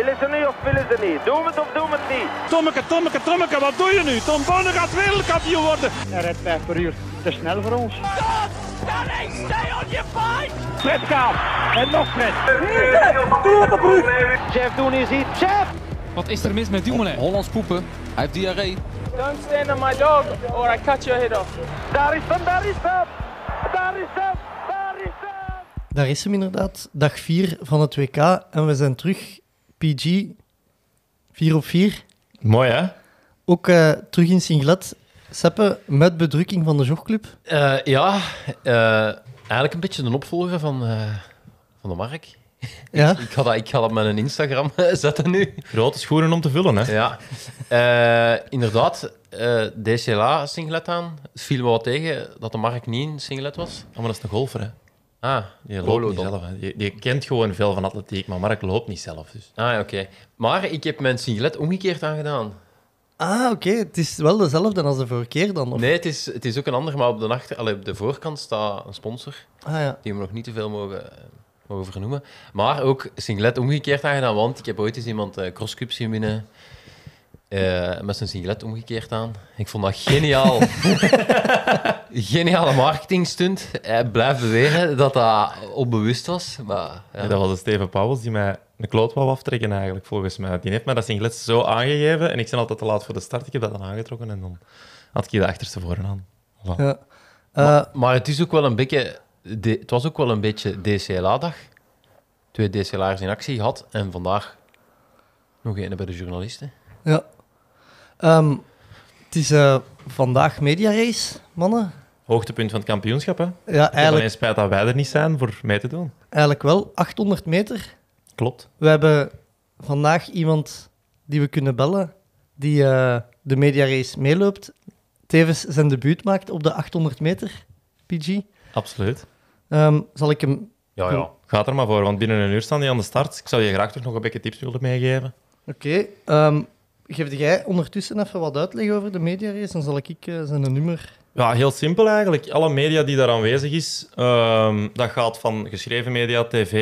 Willen ze nu of willen ze niet? Doe het of doe het niet? Tommeke, Tommeke, Tommeke, wat doe je nu? Tom Bonne gaat wereldkampioen worden. Hij rijdt 5 per uur. Te snel voor ons. Stop! Stanning, stay on your fight! Fred En nog Fred. Doe het Jeff Doen is hier. Jeff! Wat is er mis met Dumoulin? Hollands poepen. Hij heeft diarree. Don't stand on my dog or I cut your head off. Daar is hem, daar is hem! Daar is hem! Daar is hem inderdaad, dag 4 van het WK. En we zijn terug PG, 4 op 4. Mooi, hè? Ook eh, terug in singlet. Seppe, met bedrukking van de jogclub? Eh, ja, eh, eigenlijk een beetje een opvolger van, van de Mark. Ja? ik, ga dat, ik ga dat met een Instagram zetten nu. Grote schoenen om te vullen, hè? Ja. inderdaad, DCLA singlet aan. Het viel me wel tegen dat de Mark niet in singlet was. Ah, maar dat is een golfer, hè? Ah, die loopt niet zelf. Die, kent gewoon veel van atletiek, maar Mark loopt niet zelf. Dus. Ah, oké. Maar ik heb mijn singlet omgekeerd aangedaan. Ah, oké. Het is wel dezelfde als de vorige keer dan? Nee, het is, het is ook een ander, maar op de, achter, allee, op de voorkant staat een sponsor. Ah, ja. Die we nog niet te veel mogen, mogen vernoemen. Maar ook singlet omgekeerd aangedaan, want ik heb ooit eens iemand uh, crosscups zien winnen. Eh, met zijn singlet omgekeerd aan. Ik vond dat geniaal. Geniale marketingstunt. Hij blijft beweren dat dat onbewust was. Maar, ja. dat was de Steven Pauwels die mij een kloot wou aftrekken eigenlijk, volgens mij. Die heeft mij dat singlet zo aangegeven en ik ben altijd te laat voor de start. Ik heb dat dan aangetrokken en dan had ik je de achterste voren aan. Ja. Eh, maar, het, is ook wel een beetje, het was ook wel een beetje DCLA-dag. Twee DCLA'ers in actie gehad en vandaag nog één bij de journalisten. Ja, Ehm, het is eh, vandaag media race, mannen. Hoogtepunt van het kampioenschap, hè? Ja, eigenlijk... Het alleen spijt dat wij er niet zijn voor mee te doen. Eigenlijk wel. 800 meter. Klopt. We hebben vandaag iemand die we kunnen bellen, die eh, de media race meeloopt. Tevens zijn debuut maakt op de 800 meter, PG. Absoluut. Ehm, zal ik hem... Ja, ja. Gaat er maar voor, want binnen een uur staan die aan de start. Ik zou je graag toch nog een beetje tips willen meegeven. Oké. Ehm, geef jij ondertussen even wat uitleg over de mediarace? Dan zal ik, ik uh, eh, zijn nummer... Ja, heel simpel eigenlijk. Alle media die daar aanwezig is, ehm, dat gaat van geschreven media, tv,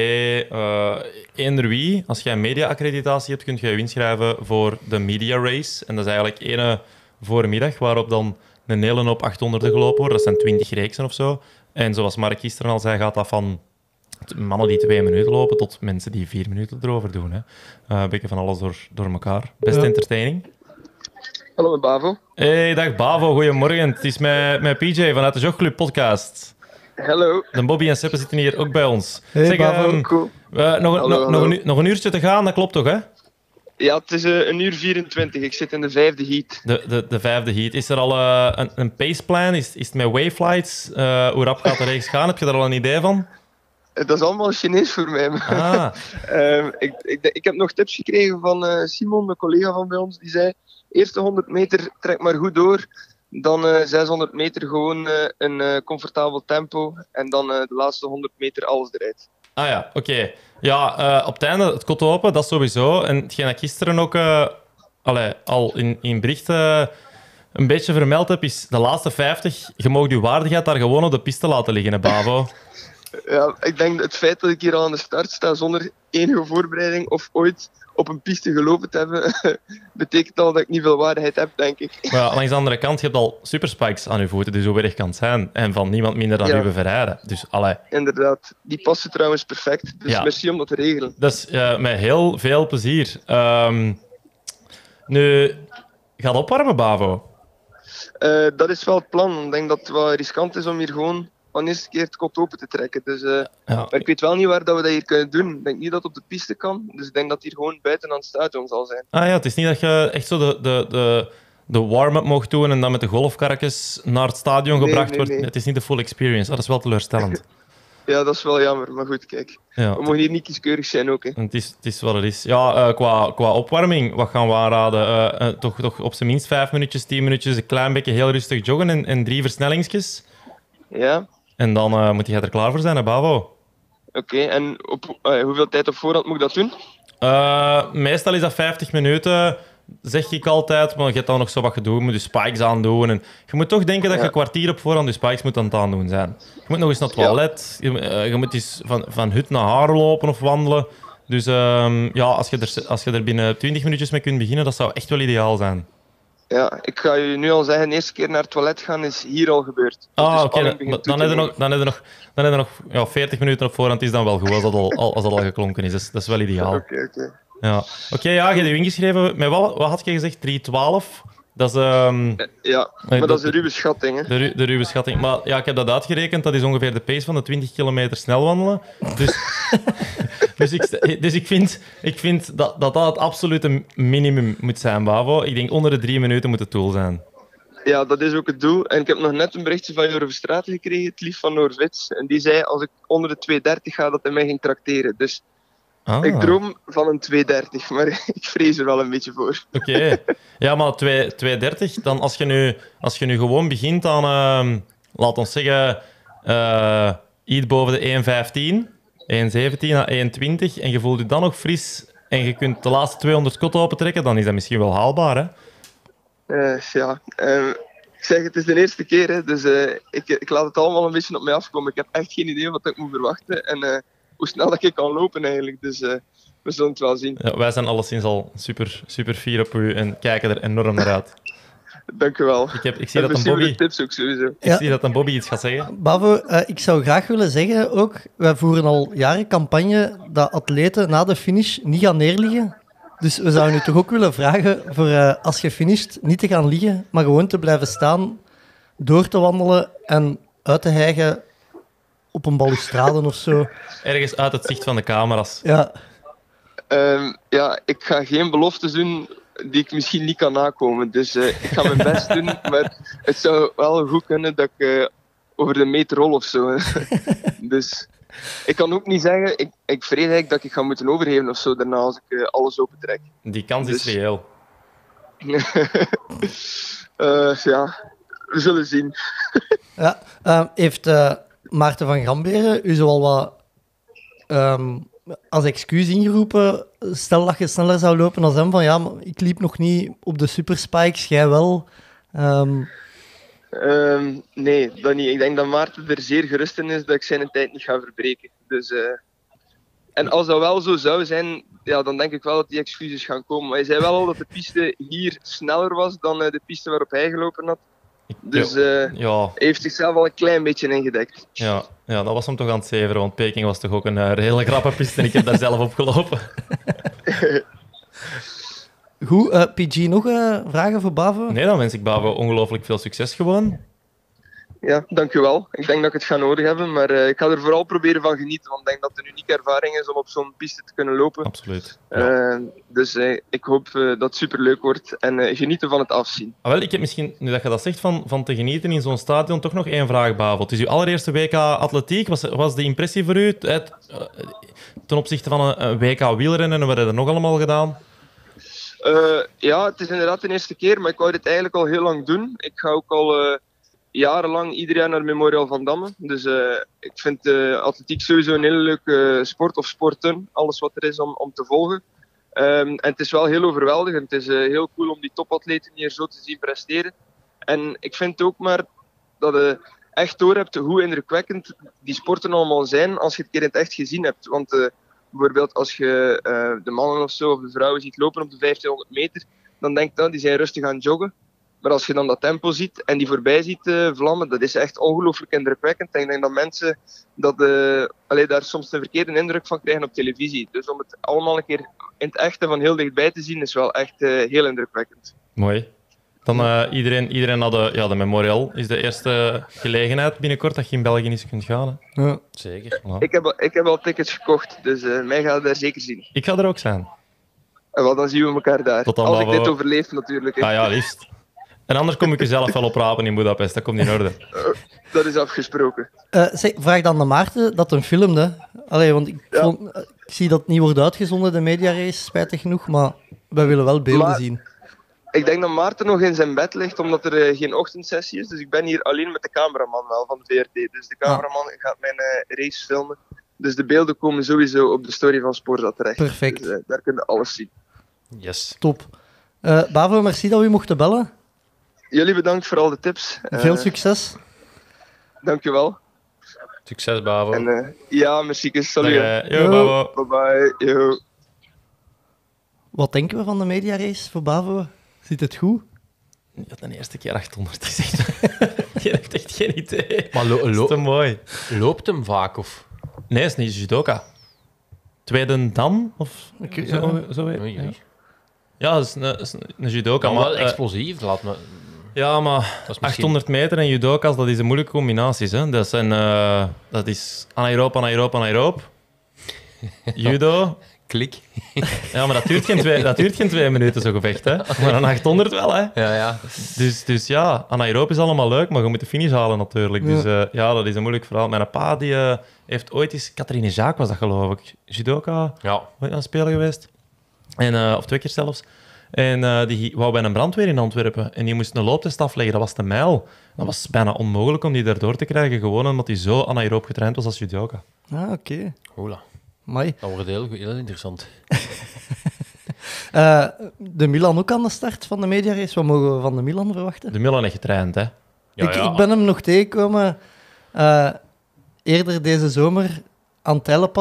uh, eender wie. Als jij media-accreditatie hebt, kun je je inschrijven voor de media race. En dat is eigenlijk ene voormiddag, waarop dan een hele hoop 800 gelopen wordt. Dat zijn 20 reeksen of zo. En zoals Mark gisteren al zei, gaat dat van mannen die twee minuten lopen tot mensen die vier minuten erover doen. Hè. Uh, een beetje van alles door, door elkaar. Best entertaining. Hallo Bavo. Hey, dag Bavo, goedemorgen. Het is met, met PJ vanuit de Jogclub podcast. Hallo. De Bobby en Seppe zitten hier ook bij ons. Hey, zeg, Bavo, um, cool. nog, nog, Nog, een, uurtje te gaan, dat klopt toch, hè? Ja, het is eh, een uur 24. Ik zit in de vijfde heat. De, de, de vijfde heat. Is er al eh, een, een paceplan? Is, is het met wayflights? Uh, hoe rap gaat de rechts gaan? Heb je daar al een idee van? dat is allemaal Chinees voor mij. Ah. Ehm, ik, ik, heb nog tips gekregen van eh, Simon, een collega van bij ons, die zei: eerste 100 meter trek maar goed door. Dan 600 eh, meter gewoon eh, een comfortabel tempo. En dan de laatste 100 meter alles eruit. Ah ja, oké. Ja, op het einde het kot open, dat sowieso. En hetgeen ik gisteren ook al in, in berichten een beetje vermeld heb, is de laatste 50. Je mag je waardigheid daar gewoon op de piste laten liggen, hè, Bavo. Ja, ik denk het feit dat ik hier al aan de start sta zonder enige voorbereiding of ooit op een piste gelopen te hebben, betekent al dat ik niet veel waarheid heb, denk ik. Maar langs de andere kant, je hebt al superspikes aan je voeten, dus zo erg kan zijn. En van niemand minder dan ja. Ruben Dus, Inderdaad, die passen trouwens perfect. Dus ja. merci om dat te regelen. Dat is eh, met heel veel plezier. Um, nu, gaat opwarmen, Bavo? Eh, dat is wel het plan. Ik denk dat het wel riskant is om hier gewoon van eerst keer het kop open te trekken. Dus, eh, Maar ik weet wel niet waar dat we dat hier kunnen doen. Ik denk niet dat het op de piste kan. Dus ik denk dat het hier gewoon buiten aan het stadion zal zijn. Ah ja, het is niet dat je echt zo de, de, de, de warm-up mocht doen en dan met de golfkarretjes naar het stadion gebracht wordt. Het is niet de full experience. Dat is wel teleurstellend. ja, dat is wel jammer. Maar goed, kijk. we mogen hier niet kieskeurig zijn ook. Hè. Het, is, het is wat het is. Ja, eh, qua, qua opwarming, wat gaan we aanraden? Eh, toch, toch op zijn minst vijf minuutjes, tien minuutjes, een klein beetje heel rustig joggen en, en drie versnellingsjes. Ja, en dan eh, moet je er klaar voor zijn, hè, Bavo. Oké, en op, eh, hoeveel tijd op voorhand moet ik dat doen? Eh, meestal is dat 50 minuten, zeg ik altijd. Maar je hebt dan nog zo wat gedoe. Je moet je spikes aandoen. En je moet toch denken dat je ja. kwartier op voorhand je spikes moet aan het aandoen zijn. Je moet nog eens naar het toilet. Je, je, moet eens van, van hut naar haar lopen of wandelen. Dus ehm, ja, als je, er, als je er binnen 20 minuutjes mee kunt beginnen, dat zou echt wel ideaal zijn. Ja, ik ga je nu al zeggen, de eerste keer naar het toilet gaan is hier al gebeurd. Ah, oké. dan, hebben we nog, dan heb nog, dan heb nog ja, 40 minuten op voorhand. is dan wel goed als dat al, als dat al geklonken is. Dat is, wel ideaal. Oké, oké. Ja. Oké, ja, je hebt ingeschreven. Maar wat, wat had je gezegd? 312? Dat is... Um, ja, eh, maar dat, is de ruwe schatting. Hè? De, de ruwe schatting. Maar ja, ik heb dat uitgerekend. Dat is ongeveer de pace van de 20 kilometer snelwandelen Dus... Dus ik, dus ik vind, ik vind dat, dat dat het absolute minimum moet zijn, Bavo. Ik denk onder de drie minuten moet het doel zijn. Ja, dat is ook het doel. En ik heb nog net een berichtje van Jorve Straat gekregen, het lief van Noorwits. En die zei, als ik onder de 2.30 ga, dat hij mij ging tracteren. Dus ah. Ik droom van een 2,30, maar ik vrees er wel een beetje voor. Oké. Ja, maar 2,30, dan als je, nu, als je nu gewoon begint aan, uh, laat ons zeggen, uh, iets boven de 1,15, 1,17 naar 1,20 en je voelt je dan nog fris en je kunt de laatste 200 kot opentrekken, dan is dat misschien wel haalbaar. Hè? Uh, ja, eh, ik zeg het is de eerste keer, hè, dus eh, ik, ik, laat het allemaal een beetje op mij afkomen. Ik heb echt geen idee wat ik moet verwachten en hoe snel dat ik kan lopen eigenlijk. Dus we zullen het wel zien. Ja, wij zijn alleszins al super, super fier op u en kijken er enorm naar uit. Dank u wel. Ik, heb, ik zie dat een Bobby... tips ook sowieso. Ik zie dat een Bobby iets gaat zeggen. Bavo, eh, ik zou graag willen zeggen ook, wij voeren al jaren campagne dat atleten na de finish niet gaan neerliggen. Dus we zouden u toch ook willen vragen voor eh, als je finisht niet te gaan liggen, maar gewoon te blijven staan, door te wandelen en uit te hijgen op een balustrade of zo. Ergens uit het zicht van de camera's. Ja. Ehm, ja, ik ga geen beloftes doen die ik misschien niet kan nakomen. Dus eh, ik ga mijn best doen, maar het zou wel goed kunnen dat ik eh, over de meter rol of zo. dus ik kan ook niet zeggen, ik, ik vrees eigenlijk dat ik ga moeten overheven of zo daarna als ik eh, alles alles trek. Die kans is reëel. Dus- ja, we zullen zien. ja, ehm, heeft Maarten van Gamberen u zoal wat um, als excuus ingeroepen, stel dat je sneller zou lopen dan hem, van ja, maar ik liep nog niet op de superspikes, jij wel. Ehm, ehm, nee, dat niet. Ik denk dat Maarten er zeer gerust in is dat ik zijn tijd niet ga verbreken. Dus, eh, En als dat wel zo zou zijn, ja, dan denk ik wel dat die excuses gaan komen. Maar je zei wel al dat de piste hier sneller was dan eh, de piste waarop hij gelopen had. Dus ja. Eh, ja. heeft zichzelf al een klein beetje ingedekt. Ja, ja, dat was hem toch aan het zeveren, want Peking was toch ook een hele eh, grappe pist piste en ik heb daar zelf op gelopen. Goed, eh, PG, nog vragen voor Bavo? Nee, dan wens ik Bavo ongelooflijk veel succes gewoon ja, dankjewel. Ik denk dat ik het ga nodig hebben. Maar eh, ik ga er vooral proberen van genieten. Want ik denk dat het een unieke ervaring is om op zo'n piste te kunnen lopen. Absoluut. Eh, dus eh, ik hoop dat het superleuk wordt. En genieten van het afzien. Ah, wel, ik heb misschien, nu dat je dat zegt, van, van te genieten in zo'n stadion, toch nog één vraag, Bavel. Het is uw allereerste WK atletiek. Was, was de impressie voor u ten opzichte van een, WK wielrennen? En wat hebben we nog allemaal gedaan? ja, het is inderdaad de eerste keer. Maar ik wou dit eigenlijk al heel lang doen. Ik ga ook al jarenlang ieder jaar naar Memorial van Damme. Dus eh, ik vind uh, atletiek sowieso een hele leuke eh, sport of sporten. Alles wat er is om, om te volgen. Ehm, en het is wel heel overweldigend. Het is heel cool om die topatleten hier zo te zien presteren. En ik vind ook maar dat je echt door hebt hoe indrukwekkend die sporten allemaal zijn als je het keer in het echt gezien hebt. Want bijvoorbeeld als je de mannen of zo of de vrouwen ziet lopen op de 1500 meter, dan denkt dat die zijn rustig aan joggen. Maar als je dan dat tempo ziet en die voorbij ziet eh, vlammen, dat is echt ongelooflijk indrukwekkend. En ik denk dat mensen dat, uh, daar soms een verkeerde indruk van krijgen op televisie. Dus om het allemaal een keer in het echte van heel dichtbij te zien, is wel echt eh, heel indrukwekkend. Mooi. Dan iedereen, iedereen had de, ja, de Memorial is de eerste gelegenheid binnenkort dat je in België niet kunt gaan. Ja. Zeker. Ik, heb, al, ik heb al tickets gekocht, dus mij gaat daar zeker zien. Ik ga er ook zijn. En wel, dan zien we elkaar daar. Als ik dit overleef natuurlijk. Ah ja, liefst. En anders kom ik jezelf zelf wel op in Budapest. Dat komt in orde. Eh, dat is afgesproken. Eh, zeg, vraag dan de Maarten dat een filmde. Allee, want ik, ik, zie dat het niet wordt uitgezonden, de mediarace, spijtig genoeg. Maar wij willen wel beelden zien. Ik denk dat Maarten nog in zijn bed ligt, omdat er eh, geen ochtendsessie is. Dus ik ben hier alleen met de cameraman wel van de VRT. Dus de ah. cameraman gaat mijn race filmen. Dus de beelden komen sowieso op de story van Sporza terecht. Perfect. Dus, daar kunnen alles zien. Yes. Top. Bavo, merci dat we mochten bellen jullie bedankt voor al de tips. Veel eh, succes. Dankjewel. Succes, Bavo. En, eh, ja, muziek Salut. Dag, eh, yo, Bavo. Bye bye. Wat denken we van de mediarace voor Bavo? Ziet het goed? Ik had de eerste keer 800 gezegd. Je hebt echt geen idee. Maar lo lo is mooi. loopt hem vaak? Of? Nee, is niet judoka. Tweede dan? Of zo, ja. zo, ja. dat is een, is een judoka. Maar, explosief, laat me... Ja, maar 800 meter en judoka's, dat is een moeilijke combinatie. Hè? Dat, zijn, uh, dat is Europa, aan Europa. Judo. Klik. Ja, maar dat duurt geen twee, dat duurt geen minuten, zo'n gevecht. Hè? Maar een 800 wel, hè? Ja, ja. Dus, dus ja, Europa is allemaal leuk, maar je moet de finish halen natuurlijk. Dus eh, ja, dat is een moeilijk verhaal. Mijn pa die, eh, heeft ooit eens... Catherine Jaak was dat, geloof ik. Judoka. Ja. Ooit aan het spelen geweest. En, of twee keer zelfs. En eh, die wou bij een brandweer in Antwerpen. En die moest een looptest afleggen. Dat was de mijl. Dat was bijna onmogelijk om die daardoor te krijgen. Gewoon omdat hij zo anaeroop getraind was als judoka. Ah, oké. Okay. Hola. Dat wordt heel, heel interessant. Eh, de Milan ook aan de start van de mediarace. Wat mogen we van de Milan verwachten? De Milan heeft getraind, hè? Ja, ik, ben hem nog tegengekomen eh, eerder deze zomer aan het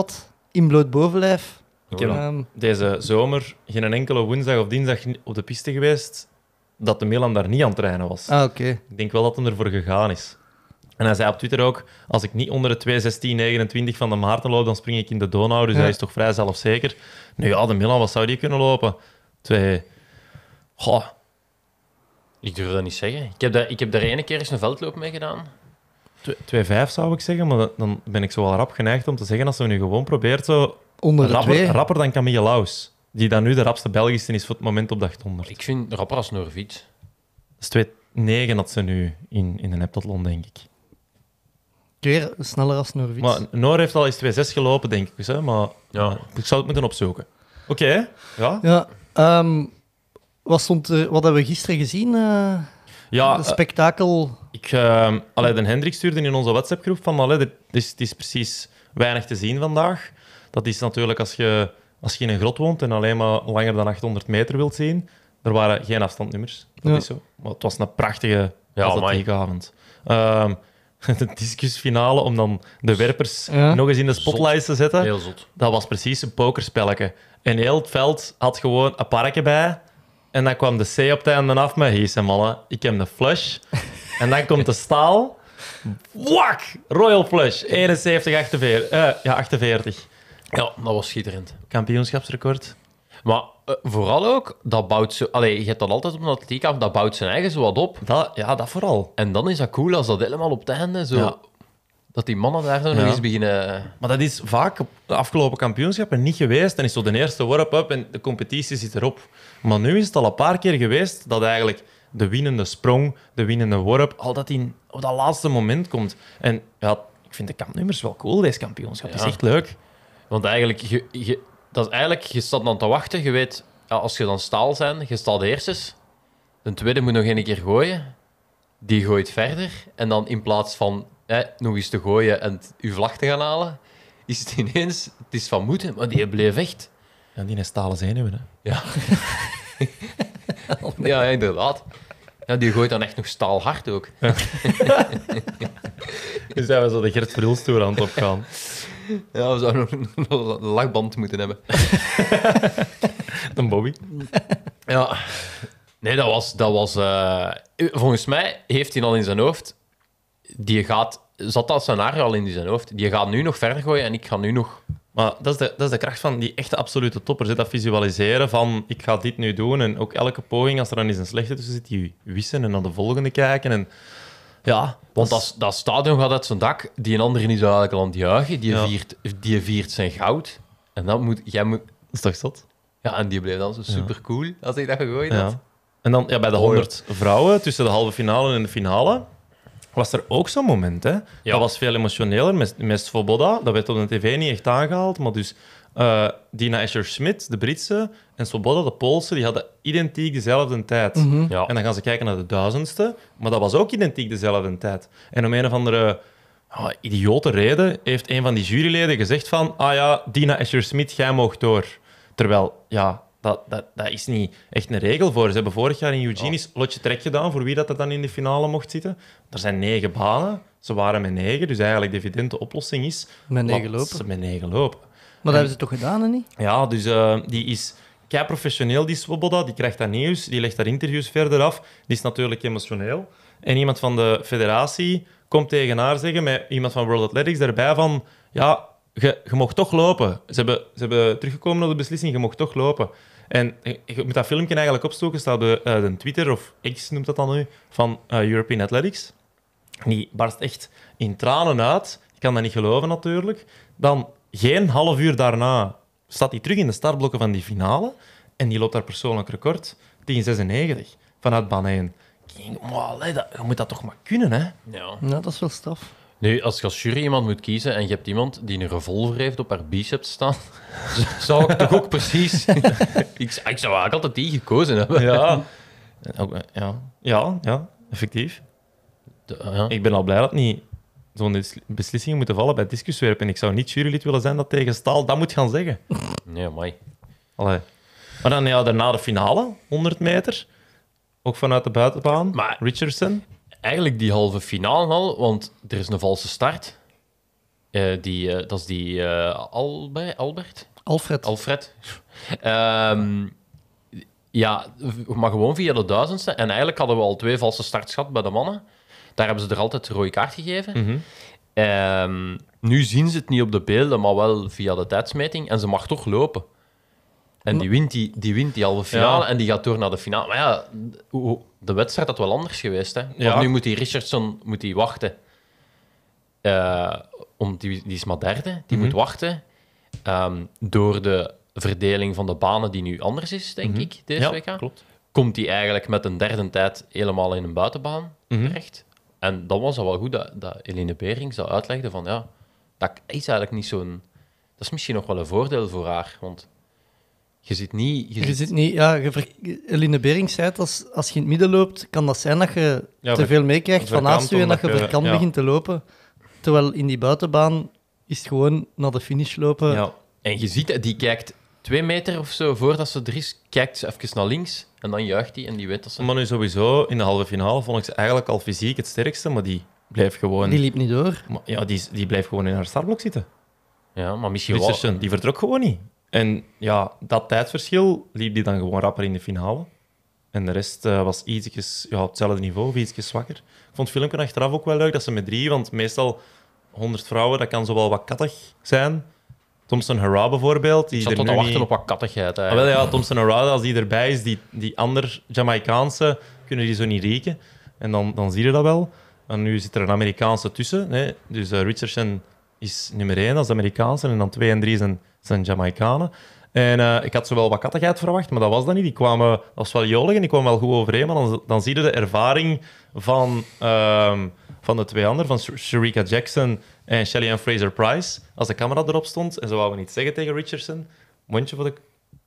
in bloot bovenlijf ik heb ehm, deze zomer geen enkele woensdag of dinsdag op de piste geweest dat de Milan daar niet aan het trainen was. Ah, oké. Ik denk wel dat hem ervoor gegaan is. En hij zei op Twitter ook, als ik niet onder de 21629 van de Maarten loop, dan spring ik in de Donau. Dus dat hij is toch vrij zelfzeker. Nu ja, de Milan, wat zou die kunnen lopen? Twee... Goh. Ik durf dat niet zeggen. Ik heb daar, ik heb daar ene keer eens een veldloop mee gedaan. 2-5 zou ik zeggen, maar dan ben ik zo wel rap geneigd om te zeggen, als we nu gewoon probeert zo rapper, dan Camille Laus, die dan nu de rapste Belgische is voor het moment op de 100. Ik vind rapper als Norvit. Dat is 2-9 had ze nu in, in de heptathlon, denk ik. Keer sneller als Norvit. Maar Noor heeft al eens 2-6 gelopen, denk ik. Hè? Maar ja. ik zou het moeten opzoeken. Oké, ja. ja ehm, wat, stond wat hebben we gisteren gezien? Uh, ja, de eh, spektakel. ik, uh, Den Hendrik stuurde in onze WhatsApp-groep van allee, is, is precies weinig te zien vandaag. Dat is natuurlijk als je, als je in een grot woont en alleen maar langer dan 800 meter wilt zien. Er waren geen afstandnummers. Dat is zo. Maar het was een prachtige atletiekavond. Um, ehm, de discusfinale om dan de werpers nog eens in de spotlight te zetten. Heel zot. Dat was precies een pokerspelletje. En heel het veld had gewoon een parkje bij. En dan kwam de C op het einde af met... Hier zijn ik heb de flush. en dan komt de staal. Wak! Royal flush. 71, 48. ja, 48. Ja, dat was schitterend. Kampioenschapsrecord. Maar eh, vooral ook, dat bouwt zo... Allee, je hebt dat altijd op een atletiek af, dat bouwt zijn eigen zo wat op. ja, dat vooral. En dan is dat cool als dat helemaal op het einde zo... Dat die mannen daar zo nog eens beginnen... Maar dat is vaak op de afgelopen kampioenschappen niet geweest. Dan is zo de eerste warp-up en de competitie zit erop. Maar nu is het al een paar keer geweest dat eigenlijk de winnende sprong, de winnende worp, altijd in, op dat laatste moment komt. En ja, ik vind de kampnummers wel cool, deze kampioenschap. Het is echt leuk. Want eigenlijk, je, dat is eigenlijk, je staat dan te wachten. Je weet, als je dan staal zijn, je staat de eerste. De tweede moet nog één keer gooien. Die gooit verder. En dan in plaats van hè, nog eens te gooien en je vlag te gaan halen, is het ineens, het is van moeten, maar die bleef echt. Ja, die is stalen zenuwen, hè? Ja. ja, inderdaad. Ja, die gooit dan echt nog staal hard ook. Ja. dus zijn we de Gert Verhulst aan het opgaan. Ja, we zouden nog een lachband moeten hebben. Een Bobby. Ja. Nee, dat was... Dat was eh, volgens mij heeft hij al in zijn hoofd... Die gaat... Zat dat scenario al in zijn hoofd? Die gaat nu nog verder gooien en ik ga nu nog... Maar dat is, de, dat is de kracht van die echte absolute topper Dat visualiseren van, ik ga dit nu doen. En ook elke poging, als er dan eens een slechte tussen zit, die wissen en naar de volgende kijken. En ja, want dat, dat stadion gaat uit zijn dak. Die andere is eigenlijk al aan het juichen. Die, viert, die viert zijn goud. En dat moet... Jij moet Dat is toch zot? ja, en die bleef dan zo supercool als hij dat gegooid had. En dan ja, bij de 100 vrouwen, tussen de halve finale en de finale, was er ook zo'n moment. Hè? Dat was veel emotioneler met, met Svoboda. Dat werd op de tv niet echt aangehaald, maar dus eh, Dina Asher-Smith, de Britse, en Swoboda, de Poolse, die hadden identiek dezelfde tijd. Mhm. ja. En dan gaan ze kijken naar de duizendste, maar dat was ook identiek dezelfde tijd. En om een of andere oh, idiote reden heeft een van die juryleden gezegd van ah ja, Dina Asher-Smith, jij mag door. Terwijl, ja, dat, dat, dat, is niet echt een regel voor. Ze hebben vorig jaar in Eugenie's lotje trek gedaan voor wie dat dan in de finale mocht zitten. Er zijn negen banen. Ze waren met negen, dus eigenlijk de evidente oplossing is... Met lopen? Ze met negen lopen dat hebben ze toch gedaan, hè, niet? Ja, dus eh, die is kei professioneel, die Swoboda. Die krijgt dat nieuws, die legt daar interviews verder af. Die is natuurlijk emotioneel. En iemand van de federatie komt tegen haar zeggen, met iemand van World Athletics daarbij van... Ja, je, mocht toch lopen. Ze hebben, ze hebben teruggekomen op de beslissing, je mocht toch lopen. En je moet dat filmpje eigenlijk opstoken, staat bij uh, eh, Twitter, of X noemt dat dan nu, van eh, European Athletics. Die barst echt in tranen uit. Ik kan dat niet geloven natuurlijk. Dan geen half uur daarna staat hij terug in de startblokken van die finale. En die loopt daar persoonlijk record. 1096 vanuit baan 1. je moet dat toch maar kunnen, hè? Ja. Nou, dat is wel staf. Nu, als je als jury iemand moet kiezen en je hebt iemand die een revolver heeft op haar biceps staan, zou ik toch ook precies... ik, zou eigenlijk altijd die gekozen hebben. Ja, eh, ja, ja, ja effectief. ja. Ik ben al blij dat niet zo'n beslissing moeten vallen bij het ik zou niet jurylid willen zijn dat tegen Staal dat moet gaan zeggen. Nee, mooi. Maar dan ja, daarna de finale, 100 meter. Ook vanuit de buitenbaan. Maar Richardson. Eigenlijk die halve finale al, want er is een valse start. Eh, die, eh, dat is die eh, Albert, Albert? Alfred. Alfred. Ehm, ja, maar gewoon via de duizendste. En eigenlijk hadden we al twee valse starts gehad bij de mannen. Daar hebben ze er altijd een rode kaart gegeven. Mhm. Ehm, nu zien ze het niet op de beelden, maar wel via de tijdsmeting. En ze mag toch lopen. En die wint die, wint die halve finale en die gaat door naar de finale. Maar ja, de wedstrijd had wel anders geweest. Hè? nu moet die Richardson moet die wachten. Uh, om, die, die is maar derde. Die mhm. moet wachten. Ehm, door de verdeling van de banen die nu anders is, denk mhm. ik, deze ja, Klopt. Komt hij eigenlijk met een derde tijd helemaal in een buitenbaan mm terecht. En dan was het wel goed dat, dat Eline Berings zou uitlegde van ja, dat is eigenlijk niet zo'n... Dat is misschien nog wel een voordeel voor haar, want je zit niet... Je, zit... niet... Ja, Eline Berings zei het, als, als je in het midden loopt, kan dat zijn dat je te veel meekrijgt van naast je en dat je verkant ja. begint te lopen. Terwijl in die buitenbaan is het gewoon naar de finish lopen. Ja. En je ziet, die kijkt twee meter of zo voordat ze er is, kijkt ze even naar links en dan juicht hij en die weet dat ze... Maar nu sowieso, in de halve finale vond ik ze eigenlijk al fysiek het sterkste, maar die bleef gewoon... Die liep niet door. Maar, ja, die, die bleef gewoon in haar startblok zitten. Ja, maar misschien wel... die vertrok gewoon niet. En ja, dat tijdverschil liep die dan gewoon rapper in de finale. En de rest eh, was ietsjes ja, op hetzelfde niveau of ietsjes zwakker. Ik vond het achteraf ook wel leuk dat ze met drie, want meestal 100 vrouwen, dat kan zo wel wat kattig zijn. Thompson Hara bijvoorbeeld. Die ik zat te wachten op wat kattigheid Ah, wel, ja, Thompson als die erbij is, die, die ander Jamaicaanse, kunnen die zo niet rekenen. En dan, dan zie je dat wel. En nu zit er een Amerikaanse tussen. Hè? Dus eh, Richardson is nummer 1 als Amerikaanse en dan 2 en 3 zijn, zijn Jamaicanen. En eh, ik had zowel wat kattigheid verwacht, maar dat was dat niet. Die kwamen, dat was wel jolig en die kwamen wel goed overeen. Maar dan, dan zie je de ervaring van... Ehm, van de twee anderen, van Sharika Jackson en Shelly Ann Fraser Price. Als de camera erop stond en ze wouden niet zeggen tegen Richardson, mondje voor de,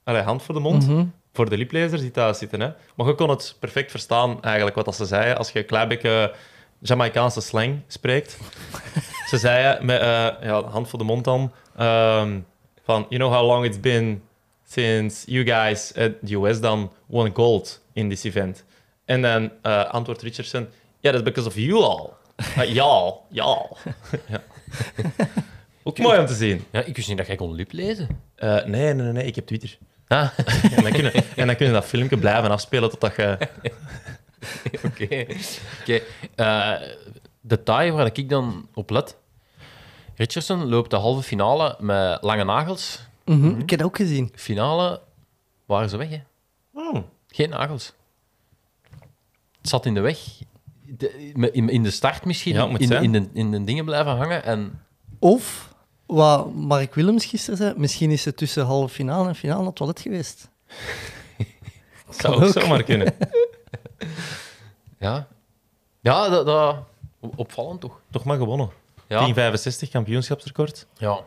allee, hand voor de mond. Mhm. Voor de liplezer die daar zitten. Hè. Maar je kon het perfect verstaan, eigenlijk, wat ze zeiden. Als je een klein Jamaicaanse slang spreekt. ze zeiden, met eh, ja, hand voor de mond dan, ehm, van... You know how long it's been since you guys at the US dan won gold in this event? En dan uh, antwoordt Richardson, yeah, that's because of you all. Ah, ja, jaal, jaal. ja. Mooi om te zien. Ja, ik wist niet dat jij kon lip lezen. Eh, nee, nee, nee, nee, ik heb Twitter. Ah. en, dan kunnen, en dan kunnen dat filmpje blijven afspelen totdat je... Oké. Okay. Okay. Uh, waar ik dan op let. Richardson loopt de halve finale met lange nagels. Mhm, mhm. Ik heb dat ook gezien. Finale waren ze weg, hè. Hmm. Geen nagels. Het zat in de weg in, in de start misschien in, in, de, in dingen blijven hangen. En... Of, wat Mark Willems gisteren zei, misschien is het tussen halve finale en finale naar het toilet geweest. Dat zou ook, zomaar kunnen. ja, ja dat, opvallend toch. Toch maar gewonnen. Ja. 1065 kampioenschapsrecord. Ja.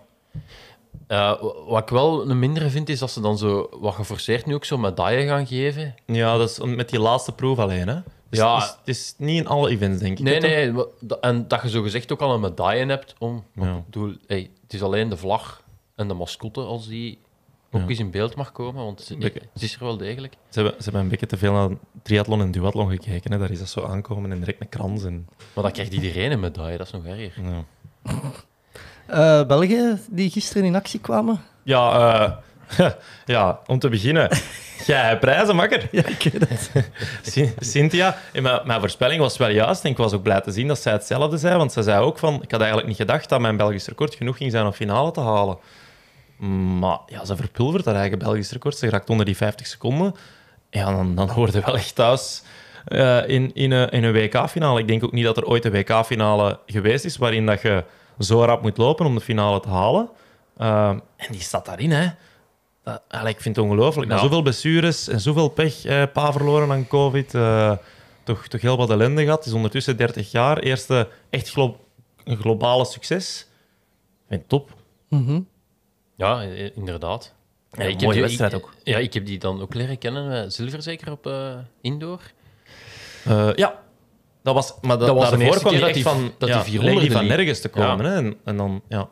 Eh, wat ik wel een mindere vind, is dat ze dan zo wat geforceerd nu ook zo medaille gaan geven. Ja, dat is met die laatste proef alleen. Hè? Dus ja. het is niet in alle events, denk ik. Nee, nee. En dat je zo gezegd ook al een medaille hebt om. Ja. hey, het is alleen de vlag en de mascotte als die ook eens in beeld mag komen, want ze is er wel degelijk. Ze hebben, ze hebben een beetje te veel naar triathlon en duathlon gekeken. Hè. Daar is dat zo aankomen en direct een krans. Maar dan krijgt iedereen een medaille, dat is nog erger. Ja. Eh, België, die gisteren in actie kwamen? Ja, uh, Ja, om te beginnen. Jij prijzen, makker. Ja, ik Cynthia, mijn, voorspelling was wel juist. En ik was ook blij te zien dat zij hetzelfde zei. Want zij zei ook van... Ik had eigenlijk niet gedacht dat mijn Belgisch record genoeg ging zijn om finale te halen. Maar ja, ze verpulvert haar eigen Belgisch record. Ze raakt onder die 50 seconden. Ja, dan, dan hoorde wel echt thuis eh, in, in een, WK-finale. Ik denk ook niet dat er ooit een WK-finale geweest is waarin dat je zo rap moet lopen om de finale te halen. Eh, en die staat daarin, hè dat, ik vind het ongelooflijk. Ja. Na zoveel blessures en zoveel pech, eh, pa verloren aan COVID, eh, toch, toch heel wat ellende gehad. Is ondertussen 30 jaar, eerste echt een globale succes. Ik vind top. Mhm. Ja, eh, inderdaad. Ja, ik mooie heb wedstrijd die, ook. Ja, ik heb die dan ook leren kennen. Eh, Zilver zeker op indoor. ja, dat was, maar dat, was daarvoor kwam van, dat die 400 van nergens te komen. Hè? En, en, dan, ja.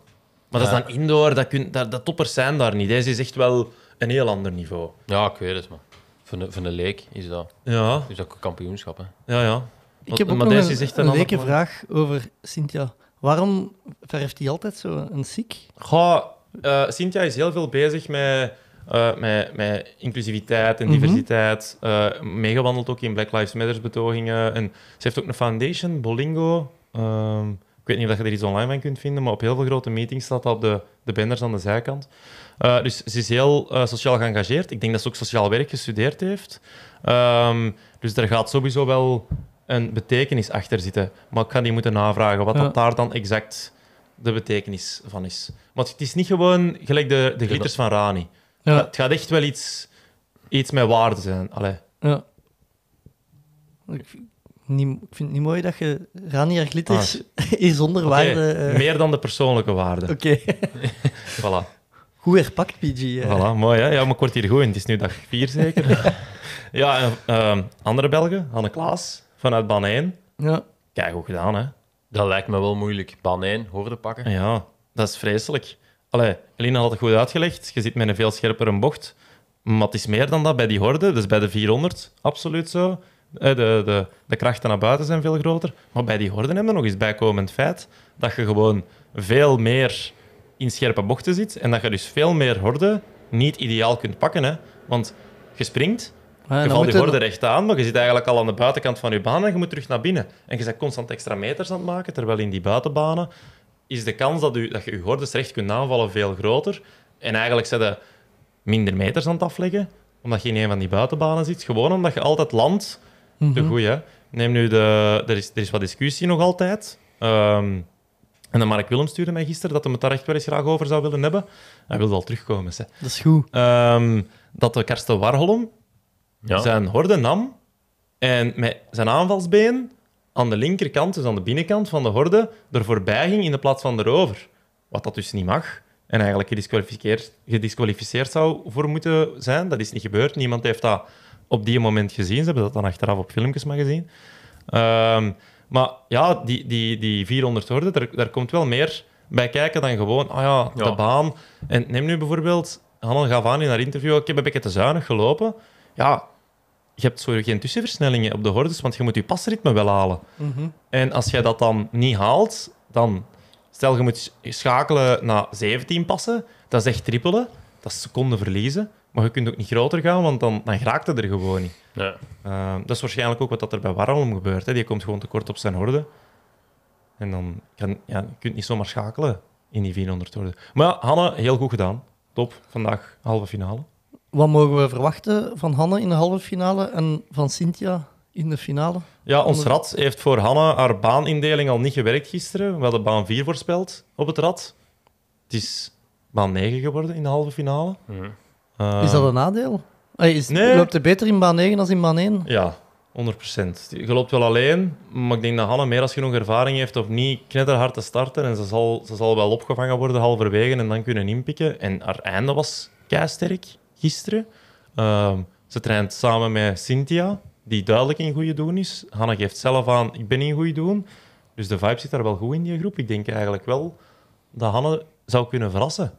Maar dat is dan indoor, dat, dat, dat toppers zijn daar niet. Deze is echt wel een heel ander niveau. Ja, ik weet het, maar van de van leek is dat. Ja. Is dat kampioenschap, Ja, ja. Ik heb ook maar nog een, een, een leuke vraag over Cynthia. Waarom verft hij altijd zo een ziek? Goh, eh, Cynthia is heel veel bezig met, eh, met, met inclusiviteit en mhm. diversiteit. Uh, meegewandeld ook in Black Lives Matters betogingen. En ze heeft ook een foundation, Bolingo. Ehm, ik weet niet of je er iets online van kunt vinden, maar op heel veel grote meetings staat op de, de banners aan de zijkant. Eh, dus ze is heel eh, sociaal geëngageerd. Ik denk dat ze ook sociaal werk gestudeerd heeft. Ehm, dus daar gaat sowieso wel een betekenis achter zitten. Maar ik ga die moeten navragen wat dat daar dan exact de betekenis van is. Want het is niet gewoon gelijk de, de glitters van Rani. Ja. Het gaat echt wel iets, iets met waarde zijn. Allee. Ja ik vind het niet mooi dat je Ranier glitters ah. zonder waarde... Eh, meer dan de persoonlijke waarde. Oké. voilà. Goed herpakt, PG. Eh. Voilà, mooi hè. Ja, maar kort hier goed Het is nu dag 4 zeker. ja, ehm, andere Belgen, Hanne Klaas, vanuit 1. Ja. Kijk, goed gedaan hè. Dat lijkt me wel moeilijk. 1, hoorde pakken. Ja, dat is vreselijk. Allee, Elina had het goed uitgelegd. Je zit met een veel scherpere bocht. Maar het is meer dan dat bij die horde, dus bij de 400, absoluut zo. Eh, de, de, de krachten naar buiten zijn veel groter. Maar bij die horden hebben we nog eens bijkomend feit dat je gewoon veel meer in scherpe bochten zit en dat je dus veel meer horden niet ideaal kunt pakken. Hè? Want je springt, ja, valt die horden recht aan, maar je zit eigenlijk al aan de buitenkant van je baan en je moet terug naar binnen. En je bent constant extra meters aan het maken, terwijl in die buitenbanen is de kans dat, u, dat je je hordes recht kunt aanvallen veel groter. En eigenlijk zijn minder meters aan het afleggen, omdat je in een van die buitenbanen zit. Gewoon omdat je altijd landt dat -hmm. De goede. Neem nu de. Er is, er is wat discussie nog altijd. Ehm, en dan Mark Willem stuurde mij gisteren dat hij het daar echt wel eens graag over zou willen hebben. Hij wilde al terugkomen. ze Dat is goed. Ehm, dat de Karsten Warholm ja. zijn horde nam en met zijn aanvalsbeen aan de linkerkant, dus aan de binnenkant van de horde, er voorbij ging in de plaats van erover. Wat dat dus niet mag. En eigenlijk gedisqualificeerd, gedisqualificeerd zou voor moeten zijn. Dat is niet gebeurd. Niemand heeft dat op die moment gezien. Ze hebben dat dan achteraf op filmpjes maar gezien. Ehm, maar ja, die, die, die 400 horden, daar, komt wel meer bij kijken dan gewoon, oh ja, de baan. En neem nu bijvoorbeeld Hannel Gavani naar interview. Ik heb een beetje te zuinig gelopen. Ja, je hebt zo geen tussenversnellingen op de hordes, want je moet je pasritme wel halen. Mhm. En als jij dat dan niet haalt, dan stel je moet schakelen naar 17 passen, dat is echt trippelen, dat is seconden verliezen. Maar je kunt ook niet groter gaan, want dan, dan raakt het er gewoon niet. Eh, dat is waarschijnlijk ook wat dat er bij Warholm gebeurt. Hè. Die komt gewoon tekort op zijn horde. En dan kan, ja, je kunt niet zomaar schakelen in die 400 horde. Maar ja, Hanne, heel goed gedaan. Top. Vandaag halve finale. Wat mogen we verwachten van Hanne in de halve finale en van Cynthia in de finale? Ja, ons rad heeft voor Hanne haar baanindeling al niet gewerkt gisteren. We hadden baan 4 voorspeld op het rad. Het is baan 9 geworden in de halve finale. Mhm is dat ehm, een nadeel? Hey, is, Loopt er beter in baan 9 dan in baan 1? Ja, 100%. Je loopt wel alleen, maar ik denk dat Hanne meer als genoeg ervaring heeft of niet knetterhard te starten. En ze zal, ze zal wel opgevangen worden halverwege en dan kunnen inpikken. En haar einde was keisterk gisteren. Ehm, ze traint samen met Cynthia, die duidelijk in goede doen is. Hanne geeft zelf aan, ik ben in goede doen. Dus de vibe zit daar wel goed in die groep. Ik denk eigenlijk wel dat Hanne zou kunnen verrassen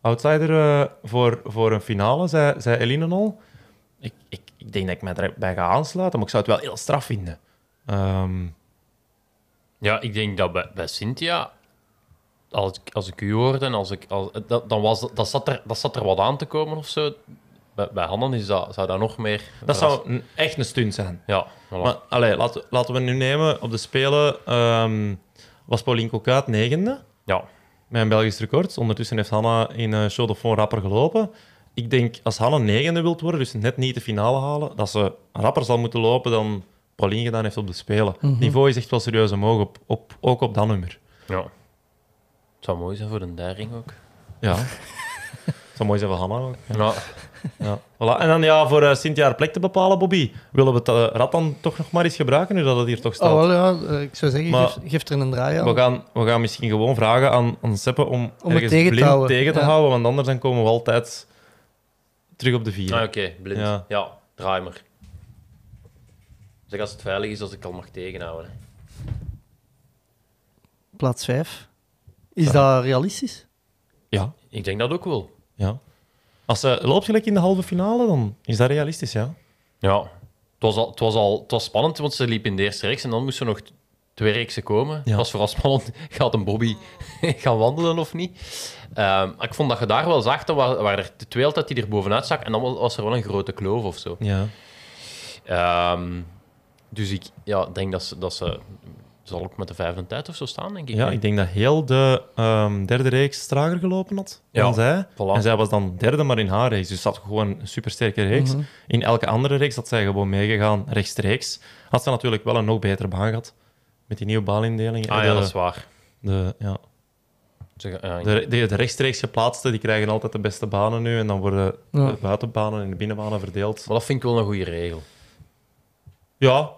outsider eh, voor, voor een finale, zei, zei Eline al. Ik, ik, ik denk dat ik mij daarbij ga aansluiten, maar ik zou het wel heel straf vinden. Ehm, ja, ik denk dat bij, bij Cynthia, als ik, als ik u hoorde en als ik, als, eh, dat, dan was, dat, zat er, dat zat er wat aan te komen of zo. Bij, bij Hannen is dat, zou dat nog meer. Dat zou een, echt een stunt zijn. Ja, maar allee, laten, laten we nu nemen op de Spelen. Ehm, was Paulinko Kuit negende? Ja mijn Belgisch record. Ondertussen heeft Hanna in uh, Show de Fond rapper gelopen. Ik denk, als Hanna negende wilt worden, dus net niet de finale halen, dat ze rapper zal moeten lopen dan Pauline gedaan heeft op de Spelen. Mhm. niveau is echt wel serieus omhoog, op, op, ook op dat nummer. Ja. Het zou mooi zijn voor een daring ook. Ja. het zou mooi zijn voor Hanna ook. Ja. En dan ja, voor uh, Sint jaar plek te bepalen, Bobby. Willen we het eh, rad dan toch nog maar eens gebruiken, nu dat het hier toch ah, staat? Oh, wel, ja. Eh, ik zou zeggen, geef, er een draai aan. We gaan, we gaan misschien gewoon vragen aan, aan Seppe om, ergens blind tegen te houden, want anders dan komen we altijd terug op de vier. Ah, oké, blind. Ja. draai maar. Zeg als het veilig is, als ik al mag tegenhouden. Plaats 5. Is dat realistisch? Ja. Ik denk dat ook wel. Ja. Als ze eh, loopt gelijk in de halve finale, dan is dat realistisch, ja. Ja, het was, al, het was, al, het was spannend, want ze liep in de eerste reeks en dan moesten nog twee reeksen komen. Het was vooral spannend, gaat een Bobby gaan wandelen of niet? Ehm, ik vond dat je daar wel zag, dat waren, er twee altijd die er bovenuit zag en dan was er wel een grote kloof of zo. Ja. Ehm, dus ik ja, denk dat ze, dat ze zal ook met de vijfde tijd of zo staan, denk ik. Ja, ik denk dat heel de ehm, derde reeks trager gelopen had dan zij. En zij was dan derde, maar in haar reeks. Dus dat gewoon een supersterke reeks. Mhm. In elke andere reeks had zij gewoon meegegaan, rechtstreeks. Had ze natuurlijk wel een nog betere baan gehad. Met die nieuwe baanindeling. Ah de, ja, dat is waar. De, ja. De, de, de, rechtstreeks geplaatste die krijgen altijd de beste banen nu. En dan worden de buitenbanen en de binnenbanen verdeeld. Maar dat vind ik wel een goede regel. Ja.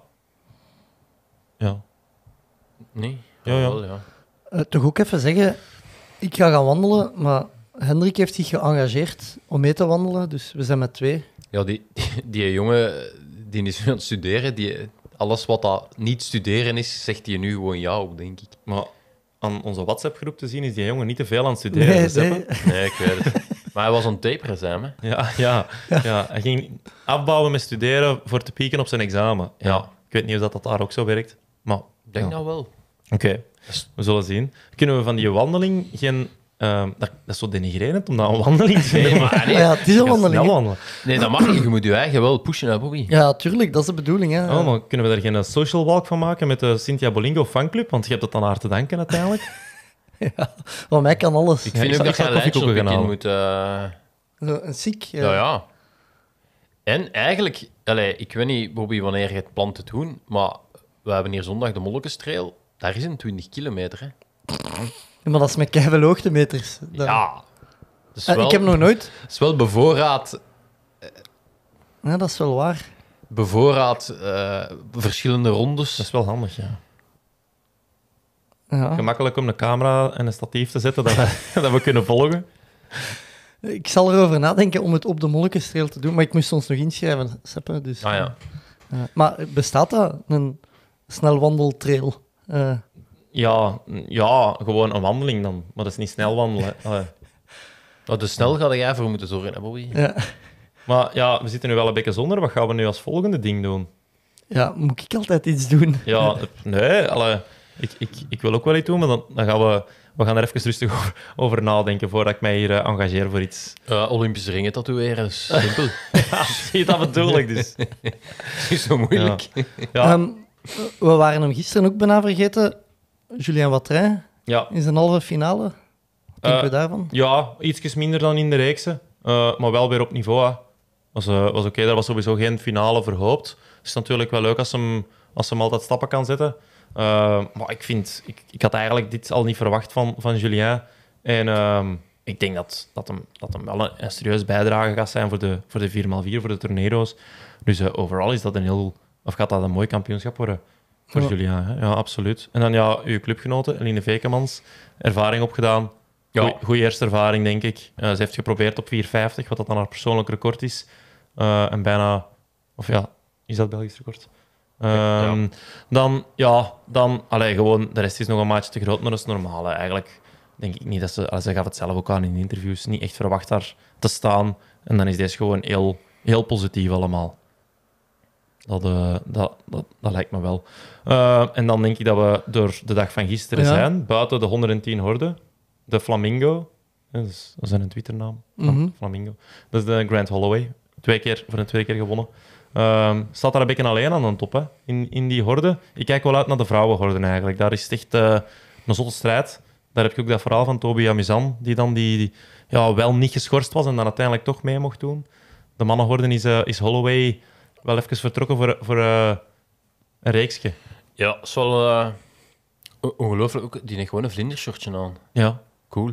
Ja. Nee, ja, ja. Eh, toch ook even zeggen, ik ga gaan wandelen, maar Hendrik heeft zich geëngageerd om mee te wandelen, dus we zijn met twee. Ja, die, die, die jongen die is aan het studeren, die, alles wat dat niet studeren is, zegt hij nu gewoon ja denk ik. Maar aan onze WhatsApp-groep te zien, is die jongen niet te veel aan het studeren. Dus nee, nee. nee ik weet het. Maar hij was een taper, hè? Ja, ja, ja. Hij ging afbouwen met studeren voor te pieken op zijn examen. Ja. Ik weet niet of dat, dat daar ook zo werkt, maar... Ik denk ja. dat wel. Oké, we zullen zien. Kunnen we van die wandeling geen ehm, dat, is zo denigrerend om dat een wandeling te nee, nee. het is een wandeling. Nee, dat mag niet. Je moet je eigen wel pushen, naar Bobby. Ja, tuurlijk. Dat is de bedoeling. Hè. Oh, maar kunnen we daar geen eh, social walk van maken met de eh, Cynthia Bolingo fanclub? Want je hebt dat aan haar te danken, uiteindelijk. ja, want mij kan alles. Ik vind ook dat je dat gaan Moet, zo, een ziek... Ja. Nou ja. En eigenlijk... Allez, ik weet niet, Bobby, wanneer je het plan te doen, maar we hebben hier zondag de Molkestrail. Daar is een 20 kilometer, hè? maar dat is met keiveel hoogtemeters. Dan. Ja. Dus wel, ik heb nog nooit... Het is wel bevoorraad... Eh, ja, dat is wel waar. Bevoorraad eh, verschillende rondes. Dat is wel handig, ja. ja. Gemakkelijk om de camera en een statief te zetten dat we, dat we kunnen volgen. Ik zal erover nadenken om het op de Molkenstrail te doen, maar ik moest ons nog inschrijven, Seppe. Dus, ah, ja. Maar bestaat dat, een snelwandeltrail? Eh, ja, ja, gewoon een wandeling dan. Maar dat is niet snel wandelen. Nou, dus snel ga jij voor moeten zorgen, hè, Bobby? Ja. Maar ja, we zitten nu wel een beetje zonder. Wat gaan we nu als volgende ding doen? Ja, moet ik altijd iets doen? Ja, nee, alle, ik, ik, ik wil ook wel iets doen, maar dan, dan gaan we, we gaan er even rustig over, nadenken voordat ik mij hier eh, engageer voor iets. Uh, Olympische ringen tatoeëren, dus simpel. ja, zie je, dat dus. is zo moeilijk. Ja. Ehm, we waren hem gisteren ook bijna vergeten. Julien Watrin ja. in zijn halve finale. Wat eh, denken we daarvan? Ja, iets minder dan in de reekse. Eh, maar wel weer op niveau. Hè. Was, eh, was oké, daar was sowieso geen finale verhoopt. Het is natuurlijk wel leuk als ze hem, als hem altijd stappen kan zetten. maar ik vind, ik, ik had eigenlijk dit al niet verwacht van, van Julien. En ehm, ik denk dat, dat, hem, dat hem wel een, een bijdrage gaat zijn voor de, voor de 4x4, voor de tornado's. Dus overal is dat een heel of gaat dat een mooi kampioenschap worden voor ja. Ja, absoluut. En dan ja, uw clubgenoten, Eline Vekemans, ervaring opgedaan. Ja. Goede eerste ervaring, denk ik. Eh, ze heeft geprobeerd op 4,50, wat dat dan haar persoonlijk record is. Eh, en bijna, of ja, is dat Belgisch record? Ehm, dan, ja, dan, allee, gewoon, de rest is nog een maatje te groot, maar dat is normaal. Eigenlijk denk ik niet dat ze, allee, ze gaf het zelf ook aan in interviews, niet echt verwacht daar te staan. En dan is deze gewoon heel, heel positief allemaal. Dat, eh, dat, dat, dat, lijkt me wel. Eh, en dan denk ik dat we door de dag van gisteren zijn, buiten de 110 horde, de Flamingo. Dat is, een Twitternaam, mm Flamingo. Dat is de Grand Holloway. Twee keer, voor een tweede keer gewonnen. Ehm, staat daar een beetje alleen aan de top, hè? In, in die horde. Ik kijk wel uit naar de vrouwenhorden eigenlijk. Daar is het echt eh, een zotte strijd. Daar heb je ook dat verhaal van Toby Amizan, die dan die, ja, wel niet geschorst was en dan uiteindelijk toch mee mocht doen. De mannenhorden is, is Holloway wel even vertrokken voor, voor eh, een reeksje. Ja, het is wel eh, ongelooflijk. Ook, die heeft gewoon een vlindershortje aan. Ja. Cool.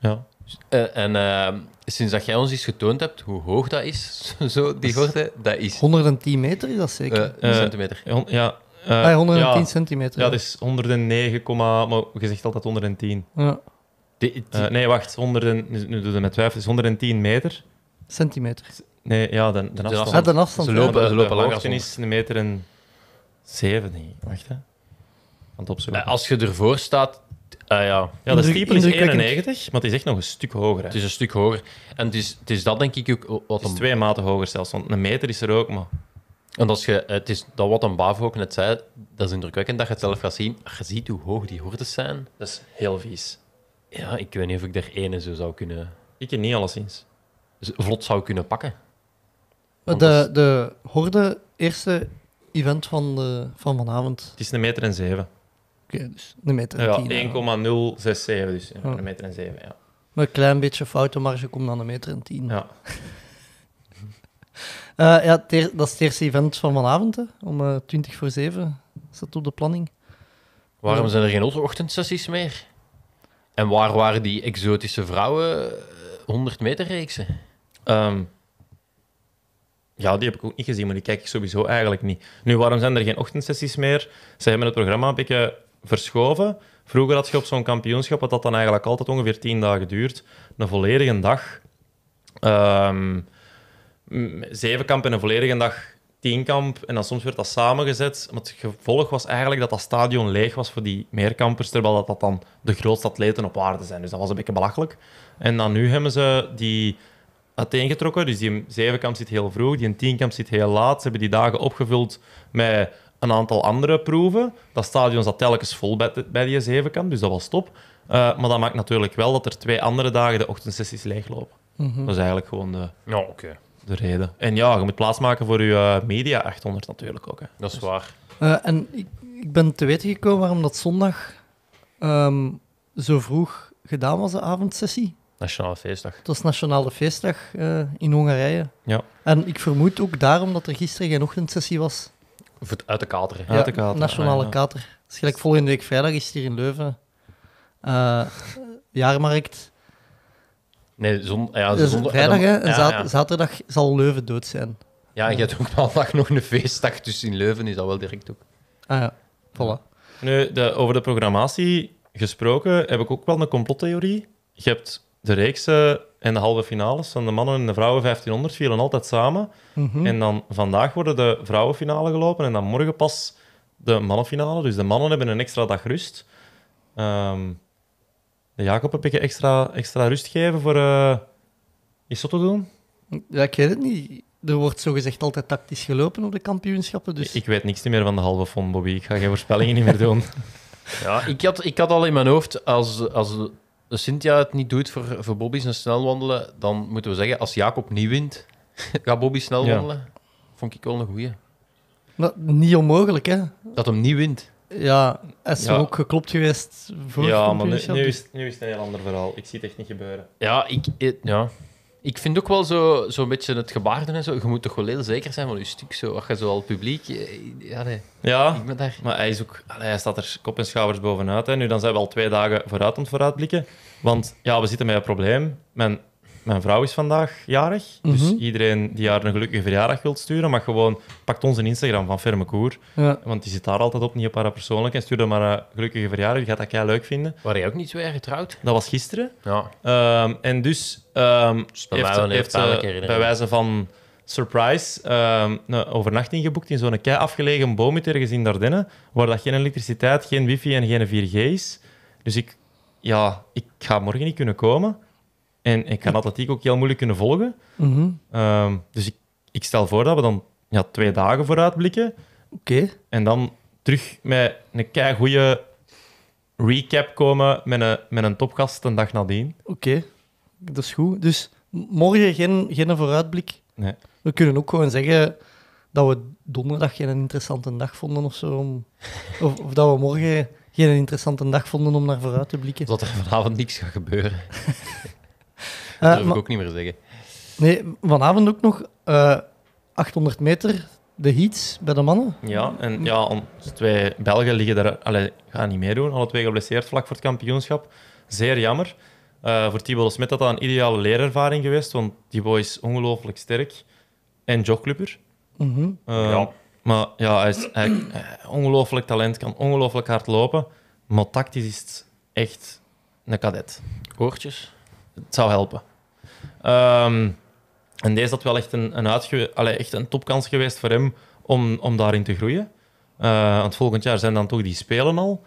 Ja. Eh, en sinds dat jij ons iets getoond hebt hoe hoog dat is, zo, die gorde, dat is... 110 meter is dat zeker? Ah, centimeter. ja. Ah, 110 ja, centimeter. Ja, dat is 109, maar je zegt altijd 110. Ja. nee, wacht. 100, nu doe je met twijfel. is 110 meter. Centimeter. Nee, ja, de, de afstand. Ze lopen, ze lopen is een meter en zeven, denk Wacht, hè. Want op eh, Als je ervoor staat... Eh, ja. ja, de steeple is 91, maar het is echt nog een stuk hoger. Hè. Het is een stuk hoger. En het is, het is dat, denk ik, ook... Wat het twee maten hoger zelfs, want een meter is er ook, maar... En als je, het is dat wat een Bavo ook net zei, dat is indrukwekkend dat je het zelf gaat zien. Je ziet hoe hoog die hordes zijn. Dat is heel vies. Ja, ik weet niet of ik er één zo zou kunnen... Ik niet, alles eens vlot zou kunnen pakken. De, de horde, eerste event van, de, van vanavond. Het is een meter en zeven. Oké, dus een meter en tien. Ja, 1,067, dus ja, een meter en zeven, ja. Maar een klein beetje foutenmarge komt dan een meter en tien. Ja. Eh, ja, dat is het eerste event van vanavond, hè. om uh, eh, 20 voor zeven, staat op de planning. Waarom zijn er geen ochtendsessies meer? En waar waren die exotische vrouwen 100 eh, meter reeksen? Ehm, ja, die heb ik ook niet gezien, maar die kijk ik sowieso eigenlijk niet. Nu, waarom zijn er geen ochtendsessies meer? Ze hebben het programma een beetje verschoven. Vroeger had je op zo'n kampioenschap, wat dat dan eigenlijk altijd ongeveer tien dagen duurt, een volledige dag. Um, zeven kampen en een volledige dag kamp En dan soms werd dat samengezet. Maar het gevolg was eigenlijk dat dat stadion leeg was voor die meerkampers, terwijl dat, dat dan de grootste atleten op aarde zijn. Dus dat was een beetje belachelijk. En dan nu hebben ze die uiteengetrokken. Dus die zevenkamp zit heel vroeg, die tienkamp zit heel laat. Ze hebben die dagen opgevuld met een aantal andere proeven. Dat stadion zat telkens vol bij, bij die zevenkamp, dus dat was top. Eh, maar dat maakt natuurlijk wel dat er twee andere dagen de ochtendsessies leeglopen. Mhm. Dat is eigenlijk gewoon de, ja, okay. de reden. En ja, je moet plaatsmaken voor je eh, Media 800 natuurlijk ook. Hè. Dat is dus- waar. Eh, en ik, ben te weten gekomen waarom dat zondag ehm, zo vroeg gedaan was, de avondsessie. Nationale feestdag. Het was Nationale feestdag eh, in Hongarije. Ja. En ik vermoed ook daarom dat er gisteren geen ochtendsessie was. Het, uit de kater. Ja, de Nationale ah, kater. Dus gelijk volgende week vrijdag is het hier in Leuven. Eh, jaarmarkt. Nee, zon, ja, dus vrijdag hè, en zaterdag zal Leuven dood zijn. Ja, en je hebt ook maandag nog een feestdag, dus in Leuven is dat wel direct ook. Ah ja, voilà. Nu, de, over de programmatie gesproken heb ik ook wel een complottheorie. Je hebt de reeksen eh, en de halve finales van de mannen en de vrouwen 1500 vielen altijd samen. Mhm. En dan vandaag worden de vrouwenfinale gelopen en dan morgen pas de mannenfinale. Dus de mannen hebben een extra dag rust. Ehm, de Jacob heb ik extra, extra rust geven voor... Uh, is te doen? Ja, ik weet het niet. Er wordt zogezegd altijd tactisch gelopen op de kampioenschappen. Dus... Ik weet niks meer van de halve fond, Bobby. Ik ga geen voorspellingen meer doen. Ja, ik had, ik had al in mijn hoofd, als, als als Cynthia het niet doet voor, voor Bobby zijn snelwandelen, dan moeten we zeggen, als Jacob niet wint, gaat Bobby snel wandelen. Vond ik wel een goeie. niet onmogelijk, hè? Dat hem niet wint. Ja, is ook geklopt geweest voor Ja, maar nu, is, nu, is, het een heel ander verhaal. Ik zie het echt niet gebeuren. Ja, ik... Ja. Ik vind ook wel zo'n zo beetje het gebaarde en zo. Je moet toch wel heel zeker zijn van je stuk. Zo. Als je zo al publiek. Eh, ja, ja ik ben daar... maar hij, is ook, allee, hij staat er kop en schouders bovenuit. Hè. Nu dan zijn we al twee dagen vooruit aan het vooruitblikken. Want ja, we zitten met een probleem mijn vrouw is vandaag jarig. Dus mhm. iedereen die haar een gelukkige verjaardag wilt sturen, mag gewoon... Pakt ons Instagram van Ferme Koer. Want die zit daar altijd op, niet op haar persoonlijk. En stuur dan maar een gelukkige verjaardag. Die gaat dat kei leuk vinden. Waar jij ook niet zo erg getrouwd? Dat was gisteren. Ja. Ehm, en dus... Um, heeft, heeft eh, bij wijze van surprise, um, een overnachting geboekt in zo'n kei afgelegen boomhut ergens in Dardenne, waar dat geen elektriciteit, geen wifi en geen 4G is. Dus ik, ja, ik ga morgen niet kunnen komen. En ik kan atletiek ook heel moeilijk kunnen volgen. Mhm. Ehm, dus ik, ik, stel voor dat we dan ja, twee dagen vooruitblikken. Oké. En dan terug met een kei goede recap komen met een, met een topgast een dag nadien. Oké, dat is goed. Dus morgen geen, geen vooruitblik. Nee. We kunnen ook gewoon zeggen dat we donderdag geen interessante dag vonden of zo. Om, of, of, dat we morgen geen interessante dag vonden om naar vooruit te blikken. Dat er vanavond niks gaat gebeuren. Eh, dat wil ik ook niet meer zeggen. Nee, vanavond ook nog 800 eh, meter, de heats bij de mannen. Ja, en ja, onze twee Belgen liggen daar, alle, gaan niet meedoen, alle twee geblesseerd vlak voor het kampioenschap. Zeer jammer. Eh, voor Thibault Smit had dat een ideale leerervaring geweest, want die boy is ongelooflijk sterk en jogclubber. Mhm. ja. Maar ja, hij is hij, ongelooflijk talent, kan ongelooflijk hard lopen, maar tactisch is het echt een kadet. Oortjes? het zou helpen. Ehm, en deze had wel echt een, een, uitge Allee, echt een topkans geweest voor hem om, om daarin te groeien. Uh, want volgend jaar zijn dan toch die spelen al.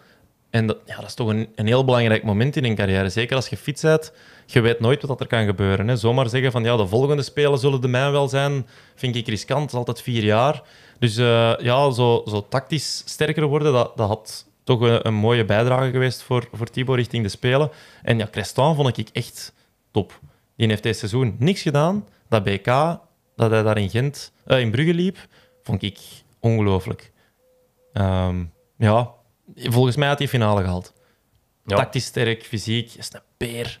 En dat, ja, dat is toch een, een heel belangrijk moment in een carrière. Zeker als je fiets bent, je weet nooit wat er kan gebeuren. Hè. Zomaar zeggen van ja, de volgende spelen zullen de mijn wel zijn, vind ik riskant. Dat is altijd vier jaar. Dus eh, ja, zo, zo tactisch sterker worden, dat, dat had toch een, een mooie bijdrage geweest voor, voor Thibaut richting de Spelen. En ja, Crestan vond ik echt top. Die heeft dit seizoen niks gedaan. Dat BK, dat hij daar in, Gent, eh, in Brugge liep, vond ik ongelooflijk. Ehm, ja, volgens mij had hij finale gehaald. Tactisch sterk, fysiek, is een peer.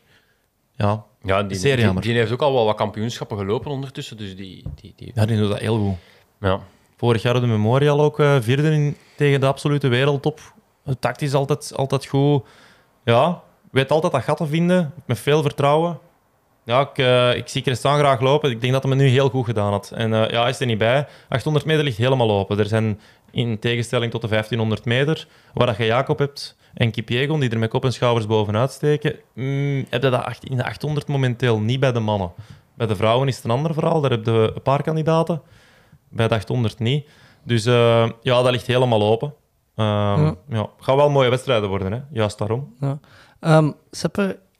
Ja, ja die, zeer jammer. Die, die, heeft ook al wel wat kampioenschappen gelopen ondertussen. Dus die, die, die... Ja, die doet dat heel goed. Ja. Vorig jaar de Memorial ook eh, vierde in, tegen de absolute wereldtop. Tactisch altijd, altijd goed. Ja, weet altijd dat gat te vinden, met veel vertrouwen. Ja, ik, eh, ik zie Christian graag lopen. Ik denk dat hij me nu heel goed gedaan had. En eh, ja, hij is er niet bij. 800 meter ligt helemaal open. Er zijn in tegenstelling tot de 1500 meter, waar dat je Jacob hebt en Kipiegon, die er met kop en schouders bovenuit steken, mm, heb je dat in de 800 momenteel niet bij de mannen. Bij de vrouwen is het een ander verhaal. Daar heb je een paar kandidaten. Bij de 800 niet. Dus eh, ja, dat ligt helemaal open. Um, ja. ja. gaan wel mooie wedstrijden worden, hè? juist daarom. Ja. Um,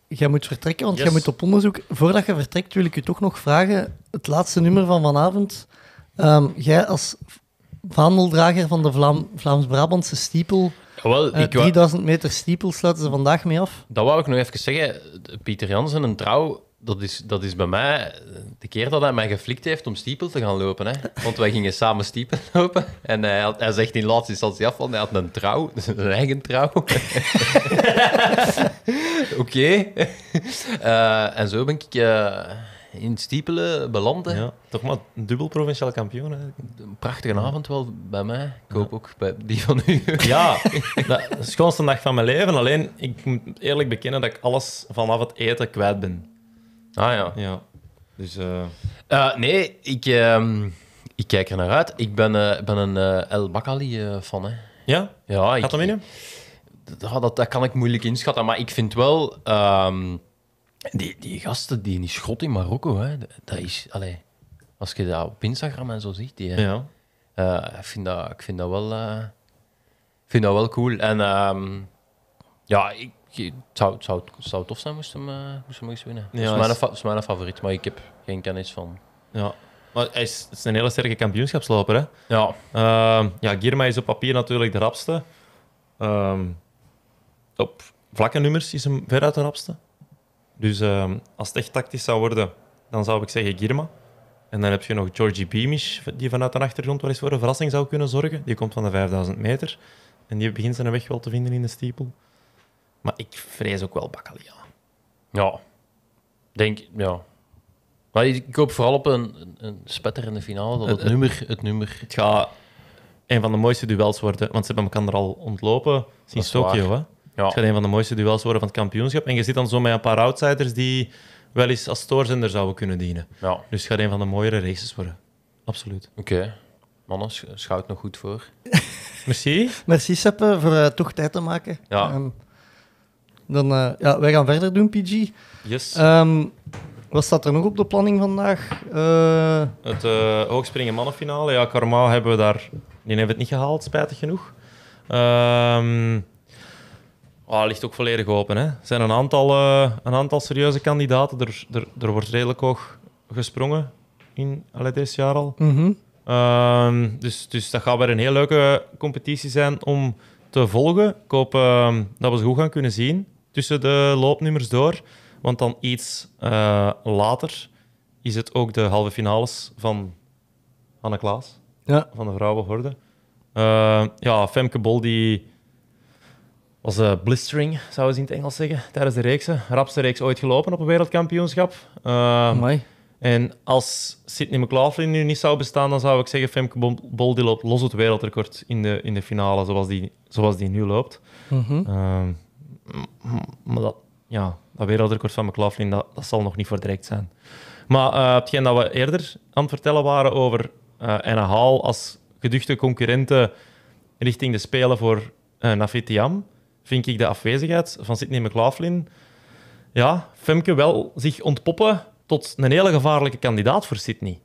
jij moet vertrekken, want yes. jij moet op onderzoek. Voordat je vertrekt wil ik je toch nog vragen, het laatste nummer van vanavond. Ehm, jij als vaandeldrager van de Vlaams-Brabantse stiepel... 3000 eh, meter stiepel sluiten ze vandaag mee af. Dat wou ik nog even zeggen. Pieter Jansen, een trouw dat is, dat is bij mij eh, de keer dat hij mij geflikt heeft om stiepel te gaan lopen. Hè? Want wij gingen samen stiepel lopen. En hij, hij zegt in laatste instantie af van hij had een trouw, een eigen trouw. Oké. Eh, en zo ben ik uh, in stiepelen beland. Ja, toch maar dubbel provinciaal kampioen. Een prachtige avond wel bij mij. Ik hoop ook bij die van u. ja, de schoonste dag van mijn leven. Alleen, ik moet eerlijk bekennen dat ik alles vanaf het eten kwijt ben. Ah ja. Ja. Dus... eh uh, nee, ik, um, ik kijk er naar uit. Ik ben, uh, ben een uh, El Bakali-fan. hè. ja? ja ik, Gaat hem in? Dat, dat, dat kan ik moeilijk inschatten, maar ik vind wel... Um, die, die gasten, die, die schot in Marokko, hè, dat is... Allez, als je dat op Instagram en zo ziet, die, ja. ik, vind dat, ik vind dat wel... vind dat wel cool. En um, ja, ik, het zou, tof zijn moesten we, eh, moesten eens winnen. Ja, dat, is mijn, mijn favoriet, maar ik heb geen kennis van. Ja. Maar hij is, het is een hele sterke kampioenschapsloper. Hè? Ja. Ehm, ja, Girma is op papier natuurlijk de rapste. Ehm, op vlakke nummers is hem veruit de rapste. Dus ehm, als het echt tactisch zou worden, dan zou ik zeggen Girma. En dan heb je nog Georgie Beamish, die vanuit de achtergrond wel eens voor een verrassing zou kunnen zorgen. Die komt van de 5000 meter. En die begint zijn weg wel te vinden in de stiepel. Maar ik vrees ook wel Baccalia. Ja, denk ja. Maar ik hoop vooral op een, een, spetterende finale. Dat het, nummer, het nummer. Het gaat een van de mooiste duels worden, want ze hebben elkaar er al ontlopen sinds Tokio. Hè? Het gaat een van de mooiste duels worden van het kampioenschap. En je zit dan zo met een paar outsiders die wel eens als stoorzender zouden kunnen dienen. Ja. Dus het gaat een van de mooiere races worden. Absoluut. Oké. Okay. Mannen, schouwt nog goed voor. Merci. Merci, Seppe, voor uh, toch tijd te maken. Ja. Dan, eh, ja, wij gaan verder doen, PG. Yes. Ehm, wat staat er nog op de planning vandaag? Eh, het eh, hoogspringen mannenfinale. Ja, Karmal hebben we daar... Die hebben het niet gehaald, spijtig genoeg. Um, ligt ook volledig open. Hè. Er zijn een aantal, een aantal serieuze kandidaten. Er, er, er, wordt redelijk hoog gesprongen in allee, dit jaar al. Mhm. Ehm, dus, dus dat gaat weer een heel leuke competitie zijn om te volgen. Ik hoop dat we ze goed gaan kunnen zien tussen de loopnummers door. Want dan iets eh, later is het ook de halve finales van Anna Klaas, van de vrouwenhorde. Uh, ja, Femke Bol die was uh, blistering, zouden ze in het Engels zeggen, tijdens de reeks. Rapste reeks ooit gelopen op een wereldkampioenschap. Mooi. En als Sydney McLaughlin nu niet zou bestaan, dan zou ik zeggen Femke Bol die loopt los het wereldrecord in de, in de finale, zoals die, zoals die nu loopt. Mhm. Ehm, maar dat, ja, dat wereldrecord van McLaughlin, dat, dat zal nog niet voor direct zijn. Maar eh, hetgeen dat we eerder aan het vertellen waren over uh, eh, Anna Haal als geduchte concurrente richting de Spelen voor uh, vind ik de afwezigheid van Sydney McLaughlin, ja, Femke wel zich ontpoppen tot een hele gevaarlijke kandidaat voor Sydney.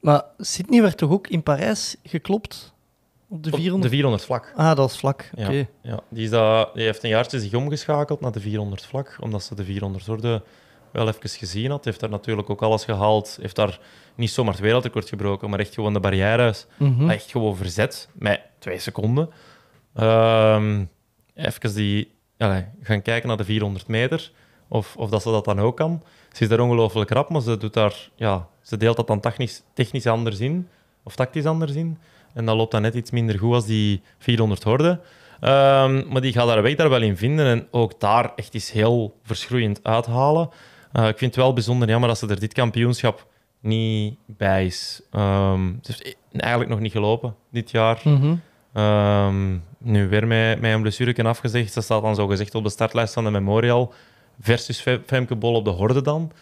Maar Sydney werd toch ook in Parijs geklopt? Op de 400? de 400 vlak. Ah, dat is vlak. Oké. Ja, Die, is die heeft een jaartje zich omgeschakeld naar de 400 vlak, omdat ze de 400 orde wel even gezien had. Heeft daar natuurlijk ook alles gehaald. Heeft daar niet zomaar het wereldrecord gebroken, maar echt gewoon de barrière Mm Echt gewoon verzet met twee seconden. Um, even die, allez, gaan kijken naar de 400 meter. Of, of dat ze dat dan ook kan. Ze is daar ongelooflijk rap, maar ze, doet daar, ja, ze deelt dat dan technisch, technisch anders in. Of tactisch anders in. En dat loopt dan net iets minder goed als die 400 horden. Ehm, maar die gaat daar weg daar wel in vinden. En ook daar echt iets heel verschroeiend uithalen. Eh, ik vind het wel bijzonder jammer dat ze er dit kampioenschap niet bij is. Ehm, het is e- eigenlijk nog niet gelopen dit jaar. Mhm. Ehm, nu weer met, met een blessure afgezegd. Ze staat dan zo gezegd op de startlijst van de Memorial. Versus Femke Bol op de horde dan.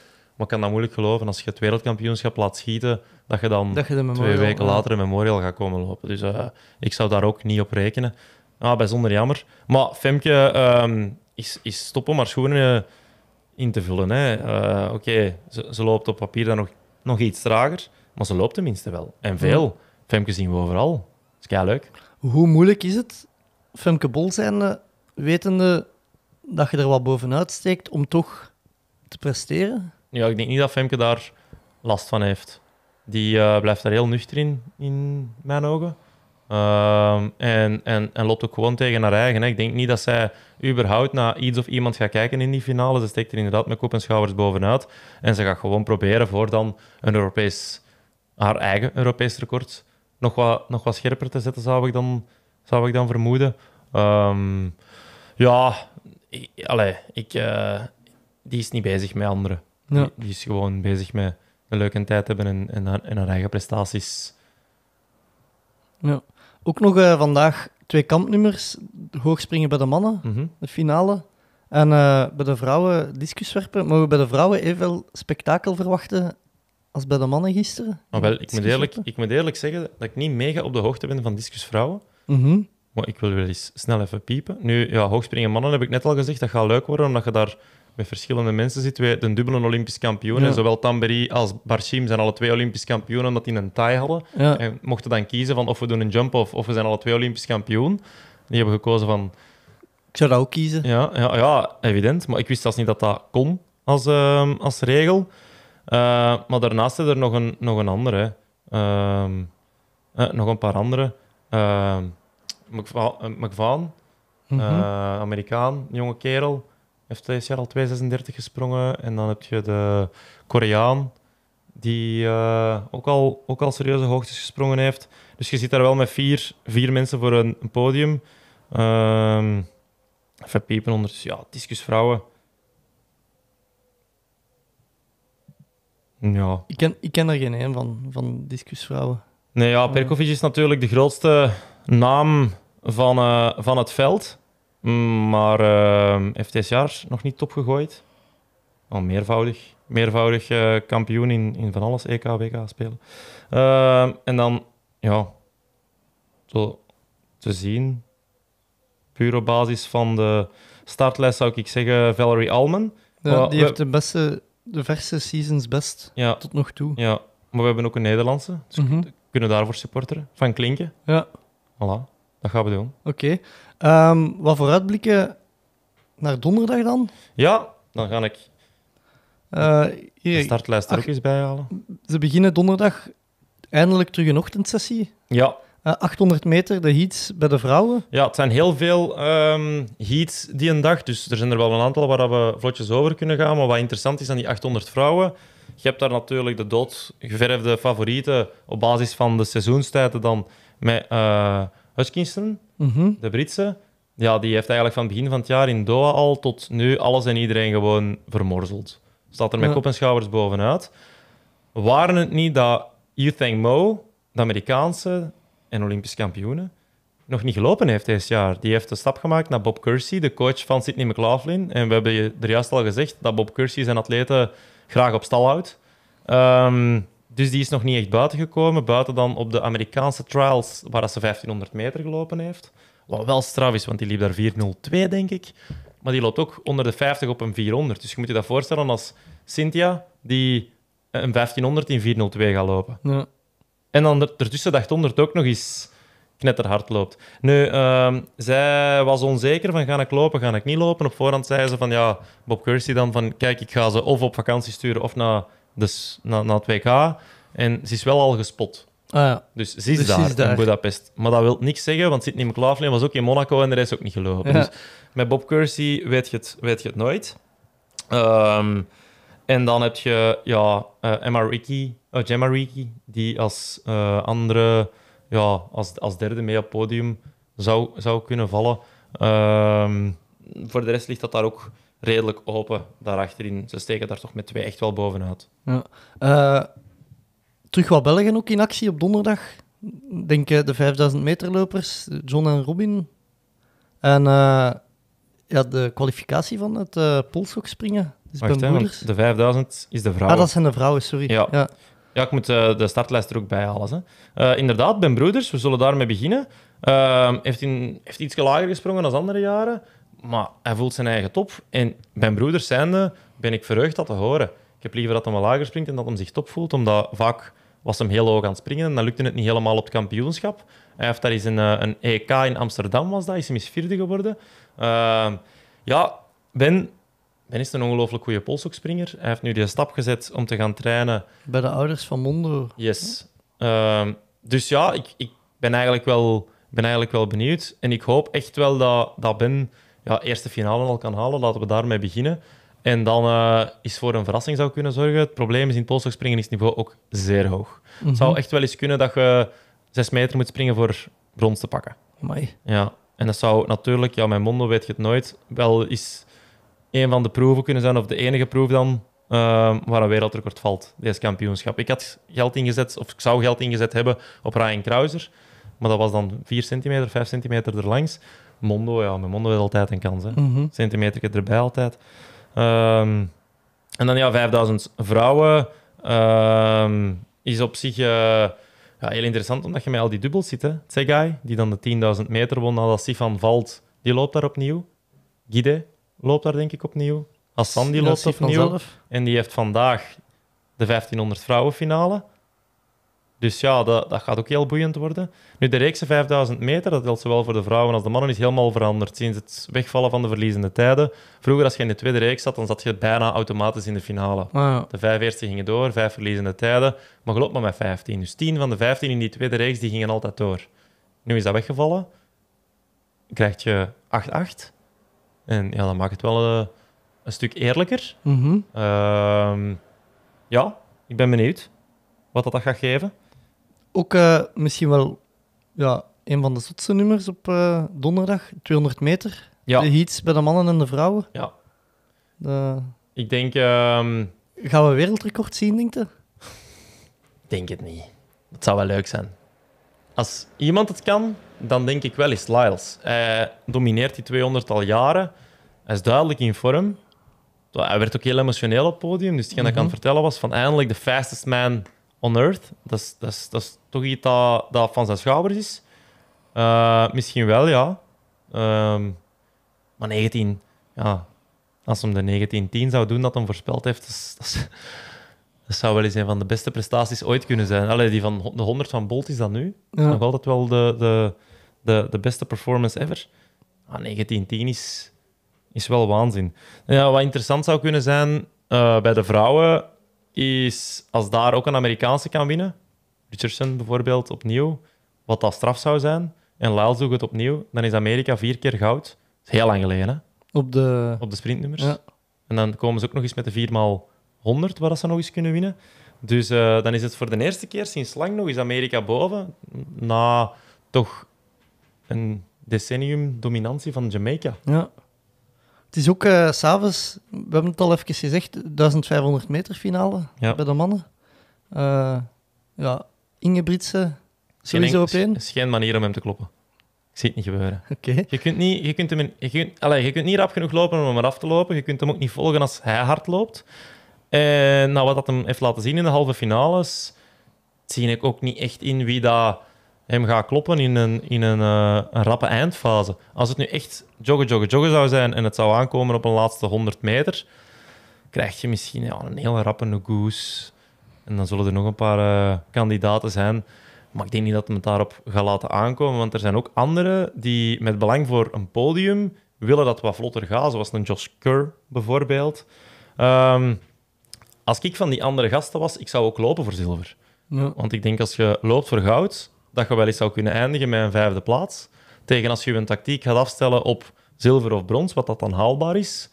Maar ik kan dat moeilijk geloven als je het wereldkampioenschap laat schieten, dat je dan twee weken later een memorial gaat komen lopen. Dus eh, ik zou daar ook niet op rekenen. Ah, bijzonder jammer. Maar Femke ehm, is, is stoppen maar schoenen eh, in te vullen. Eh, oké, ze, loopt op papier dan nog, nog iets trager, maar ze loopt tenminste wel. En veel. Femke zien we overal. Dat is leuk. Hoe moeilijk is het, Femke Bol zijnde, wetende dat je er wat bovenuit steekt, om toch te presteren? Ja, ik denk niet dat Femke daar last van heeft. Die eh, blijft daar heel nuchter in, in mijn ogen. Ehm, en, en, en loopt ook gewoon tegen haar eigen. Hè. Ik denk niet dat zij überhaupt naar iets of iemand gaat kijken in die finale. Ze steekt er inderdaad met kop en schouders bovenuit. En ze gaat gewoon proberen voor dan een Europees, haar eigen Europees record nog wat, nog wat scherper te zetten, zou ik dan, zou ik dan vermoeden. Ehm, ja, ik, ik, eh, die is niet bezig met anderen. Die, die, is gewoon bezig met een leuke tijd hebben en, en, haar, en haar eigen prestaties. Ja. Ook nog eh, vandaag twee kampnummers. Hoogspringen bij de mannen, mhm. de finale. En eh, bij de vrouwen discuswerpen. Mogen we bij de vrouwen evenveel spektakel verwachten als bij de mannen gisteren? Maar wel, ik, moet eerlijk, ik moet eerlijk zeggen dat ik niet mega op de hoogte ben van discusvrouwen. Mm Maar ik wil wel eens snel even piepen. Nu, ja, hoogspringen mannen heb ik net al gezegd, dat gaat leuk worden, omdat je daar met verschillende mensen zitten. Wij, de dubbele Olympisch kampioen. Zowel Tambéry als Barshim zijn alle twee Olympisch kampioenen omdat die een tie hadden. En mochten dan kiezen van of we doen een jump of of we zijn alle twee Olympisch kampioen. Die hebben gekozen van... Ik zou dat ook kiezen. Ja, ja, ja evident. Maar ik wist zelfs niet dat dat kon als, ehm, als regel. Eh, maar daarnaast is er nog een, nog een andere. Ehm, eh, nog een paar andere. Ehm, eh, McVaan, mhm. Amerikaan, jonge kerel heeft deze jaar al 2,36 gesprongen. En dan heb je de Koreaan, die eh, ook, al, ook al serieuze hoogtes gesprongen heeft. Dus je zit daar wel met vier, vier mensen voor een, podium. Um, even piepen onder, Ja, discusvrouwen. Ja. Ik ken, ik ken er geen een van, van discusvrouwen. Nee, ja, eh. Perkovic is natuurlijk de grootste naam van, eh, van het veld. Mm, maar heeft ehm, dit jaar nog niet top gegooid. Al meervoudig, meervoudig eh, kampioen in, in van alles, EK, WK spelen. Ehm, en dan, ja, zo te zien, puur op basis van de startlijst zou ik zeggen Valerie Alman. die heeft de beste, de verse seasons best tot nog toe. Ja, maar we hebben ook een Nederlandse, dus mm kunnen daarvoor supporteren. Van Klinken. Ja. Voilà. Dat gaan we doen. Oké. Okay. Ehm, wat vooruitblikken naar donderdag dan? Ja, dan ga ik eh, hier, de startlijst er ook eens bij halen. Ze beginnen donderdag eindelijk terug een ochtendsessie. Ja. 800 eh, meter, de heats bij de vrouwen. Ja, het zijn heel veel ehm, heats die een dag. Dus er zijn er wel een aantal waar we vlotjes over kunnen gaan. Maar wat interessant is aan die 800 vrouwen... Je hebt daar natuurlijk de doodgeverfde favorieten op basis van de seizoenstijden dan met... Eh, Hutchinson, mhm. de Britse, ja, die heeft eigenlijk van begin van het jaar in Doha al tot nu alles en iedereen gewoon vermorzeld. Staat er met kop en schouders bovenuit. Waren het niet dat Think Mo, de Amerikaanse en Olympisch kampioenen, nog niet gelopen heeft dit jaar. Die heeft de stap gemaakt naar Bob Kersey, de coach van Sydney McLaughlin. En we hebben er juist al gezegd dat Bob Kersey zijn atleten graag op stal houdt. Um, dus die is nog niet echt buiten gekomen, buiten dan op de Amerikaanse trials, waar ze 1500 meter gelopen heeft. Wat wel straf is, want die liep daar 4.02, denk ik. Maar die loopt ook onder de 50 op een 400. Dus je moet je dat voorstellen als Cynthia, die een 1500 in 402 gaat lopen. Ja. En dan ertussen dacht 800 ook nog eens knetterhard loopt. Nu, ehm, zij was onzeker van ga ik lopen, ga ik niet lopen. Op voorhand zei ze van ja, Bob Kersey dan van kijk, ik ga ze of op vakantie sturen of naar dus na, na het WK. En ze is wel al gespot. Ah, ja. Dus ze is dus daar, in Budapest. Maar dat wil niks zeggen, want Sidney McLaughlin was ook in Monaco en de rest ook niet gelopen. Dus met Bob Kersey weet je het, weet je het nooit. Ehm, en dan heb je ja, uh, Emma Ricky, uh, Ricky, die als eh, andere, ja, als, als derde mee op podium zou, zou kunnen vallen. Ehm, voor de rest ligt dat daar ook redelijk open daarachterin. Ze steken daar toch met twee echt wel bovenuit. Ja. Eh, terug wat Belgen ook in actie op donderdag. Denk eh, de 5000 meterlopers, John en Robin. En eh, ja, de kwalificatie van het uh, springen. Dus Wacht, de 5000 is de vrouw. Ah, dat zijn de vrouwen, sorry. Ja, ja. ik moet de startlijst er ook bij halen. inderdaad, Ben Broeders, we zullen daarmee beginnen. heeft, in, heeft iets lager gesprongen dan andere jaren. Maar hij voelt zijn eigen top. En mijn broeders zijnde ben ik verheugd dat te horen. Ik heb liever dat hij lager springt en dat hij zich top voelt, omdat vaak was hem heel hoog aan het springen en dan lukte het niet helemaal op het kampioenschap. Hij heeft daar eens een, eh, een EK in Amsterdam, was dat, is hem eens vierde geworden. Ehm, ja, Ben, ben is een ongelooflijk goede polshoekspringer. Hij heeft nu die stap gezet om te gaan trainen. Bij de ouders van Mondo. Yes. Ehm, dus ja, ik, ik ben, eigenlijk wel, ben eigenlijk wel benieuwd. En ik hoop echt wel dat, dat Ben ja, eerste finale al kan halen. Laten we daarmee beginnen. En dan eh, is voor een verrassing zou kunnen zorgen. Het probleem is in het springen is niveau ook zeer hoog. Het mhm. zou echt wel eens kunnen dat je zes meter moet springen voor brons te pakken. Amai. Ja, en dat zou natuurlijk, ja, mijn mondo weet je het nooit, wel eens een van de proeven kunnen zijn, of de enige proef dan, ehm, waar een wereldrecord valt, deze kampioenschap. Ik had geld ingezet, of ik zou geld ingezet hebben op Ryan Krauser, maar dat was dan 4 centimeter, 5 centimeter erlangs. Mondo, ja, met Mondo is altijd een kans. Hè. Mm Centimeter erbij altijd. Ehm, en dan ja, 5000 vrouwen ehm, is op zich eh, ja, heel interessant, omdat je met al die dubbels zit. Hè. Tsegai, die dan de 10.000 meter won nadat Sifan valt, die loopt daar opnieuw. Guide loopt daar denk ik opnieuw. Hassan die loopt opnieuw. En die heeft vandaag de 1500 vrouwenfinale. Dus ja, dat, dat gaat ook heel boeiend worden. Nu, de reekse 5000 meter, dat geldt zowel voor de vrouwen als de mannen, is helemaal veranderd sinds het wegvallen van de verliezende tijden. Vroeger, als je in de tweede reeks zat, dan zat je bijna automatisch in de finale. Ah, de vijf eerste gingen door, vijf verliezende tijden, maar geloof maar met 15. Dus 10 van de 15 in die tweede reeks, die gingen altijd door. Nu is dat weggevallen, krijg je 8-8. En ja, dat maakt het wel een, eh, een stuk eerlijker. Mhm. Ehm, ja, ik ben benieuwd wat dat gaat geven. Ook eh, misschien wel ja, een van de zotste nummers op eh, donderdag, 200 meter. De heats bij de mannen en de vrouwen. Ja. De... Ik denk... Ehm, Gaan we wereldrecord zien, denk je? Ik denk het niet. Het zou wel leuk zijn. Als iemand het kan, dan denk ik wel eens Lyles. Hij domineert die 200 al jaren. Hij is duidelijk in vorm. Hij werd ook heel emotioneel op het podium. Dus hetgeen mm dat ik aan mhm. vertellen was van eindelijk de fastest man On Earth, dat is, dat dat toch iets dat, van zijn schouders is. Eh, misschien wel, ja. Ehm, maar 19, ja. Als hem de 1910 zou doen dat hem voorspeld heeft, dat, zou wel eens een van de beste prestaties ooit kunnen zijn. Allee, die van de 100 van Bolt is dat nu. nog altijd wel de, de, de, de beste performance ever. Ah, 1910 is, is wel waanzin. Ja, wat interessant zou kunnen zijn eh, bij de vrouwen, is als daar ook een Amerikaanse kan winnen, Richardson bijvoorbeeld opnieuw, wat dat straf zou zijn, en Lyles doet het opnieuw, dan is Amerika vier keer goud. Dat is heel lang geleden, hè? Op de, Op de sprintnummers. En dan komen ze ook nog eens met de 4x100, waar ze nog eens kunnen winnen. Dus eh, dan is het voor de eerste keer sinds lang nog eens Amerika boven, na toch een decennium dominantie van Jamaica. Ja. Het is ook eh, s'avonds, we hebben het al even gezegd, 1500 meter finale bij de mannen. Uh, ja, Inge sowieso op één. Het is geen manier om hem te kloppen. Ik zie het niet gebeuren. Oké. Je, kunt niet, je, kunt hem je, kunt, allez, je kunt niet rap genoeg lopen om hem af te lopen. Je kunt hem ook niet volgen als hij hard loopt. En eh, nou, wat dat hem heeft laten zien in de halve finales, zie ik ook niet echt in wie dat hem gaat kloppen in een, in een, eh, een rappe eindfase. Als het nu echt joggen, joggen, joggen zou zijn en het zou aankomen op een laatste 100 meter, krijg je misschien ja, een heel rappe goose. En dan zullen er nog een paar eh, kandidaten zijn. Maar ik denk niet dat het daarop gaat laten aankomen, want er zijn ook anderen die met belang voor een podium willen dat wat vlotter gaat, zoals een Josh Kerr bijvoorbeeld. Ehm, als ik van die andere gasten was, ik zou ook lopen voor zilver. Ja. Want ik denk als je loopt voor goud, dat je wel eens zou kunnen eindigen met een vijfde plaats. Tegen als je een tactiek gaat afstellen op zilver of brons, wat dat dan haalbaar is,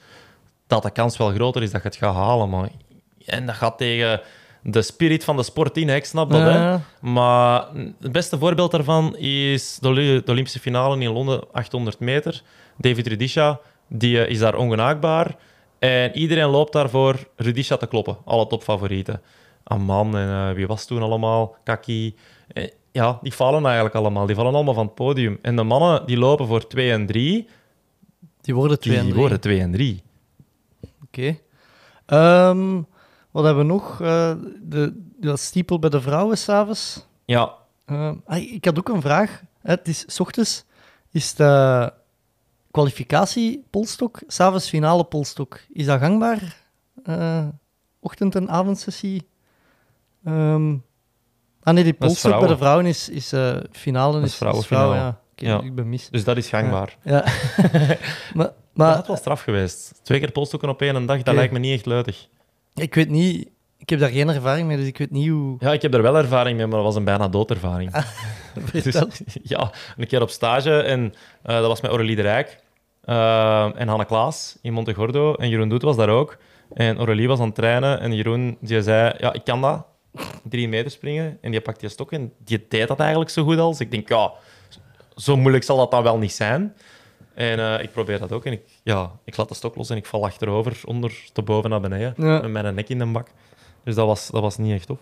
dat de kans wel groter is dat je het gaat halen. Maar... En dat gaat tegen de spirit van de sport in, ik snap dat. Hè? Maar het beste voorbeeld daarvan is de Olympische finale in Londen, 800 meter. David Rudisha, die eh, is daar ongenaakbaar. En iedereen loopt daarvoor Rudisha te kloppen, alle topfavorieten. Amman en eh, wie was toen allemaal? Kaki. Eh, ja, die vallen eigenlijk allemaal. Die vallen allemaal van het podium. En de mannen die lopen voor 2 en 3. Die worden 2 en 3. Die worden 2 en 3. Oké. Ehm, wat hebben we nog? dat eh, de, stiepel bij de vrouwen s'avonds. Ja. Ehm, ik had ook een vraag. Het is s ochtends is de kwalificatie polstok, s'avonds finale polstok. Is dat gangbaar? Eh, ochtend- en avondsessie? Um, Ah nee, die bij de vrouwen is, is eh, finale. Is, vrouwen, vrouwen ja. Ik ben mis. Dus dat is gangbaar. Ja. maar, maar, dat was straf geweest. Twee keer polstokken op één dag, dat lijkt me niet echt luidig. Ik weet niet... Ik heb daar geen ervaring mee, dus ik weet niet hoe... Ja, ik heb er wel ervaring mee, maar dat was een bijna doodervaring. Ah, ervaring. dus, ja, een keer op stage en eh, dat was met Aurélie de Rijk eh, en Hanne Klaas in Montegordo. En Jeroen Doet was daar ook. En Aurélie was aan het trainen en Jeroen die zei, ja, ik kan dat drie meter springen. En die pakt die stok en die deed dat eigenlijk zo goed als. Ik denk, ja, zo moeilijk zal dat dan wel niet zijn. En eh, ik probeer dat ook. En ik, ja, ik laat de stok los en ik val achterover, onder, te boven naar beneden. Met mijn nek in de bak. Dus dat was, dat was niet echt op.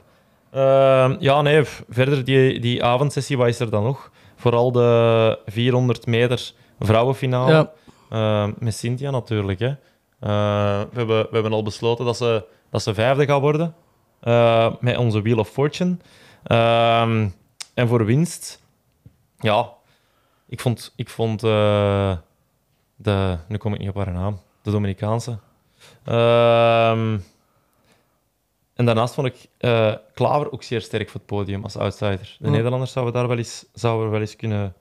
Ehm, ja, nee, verder die, die avondsessie, wat is er dan nog? Vooral de 400 meter vrouwenfinale. Ja. Ehm, met Cynthia natuurlijk. Hè. Ehm, we, hebben, we hebben al besloten dat ze, dat ze vijfde gaat worden. Eh, met onze Wheel of Fortune. Ehm, en voor winst, ja, ik vond, ik vond eh, de, nu kom ik niet op haar naam, de Dominicaanse. Ehm, en daarnaast vond ik eh, Klaver ook zeer sterk voor het podium als outsider. De Nederlanders zouden daar wel eens, zouden wel eens kunnen,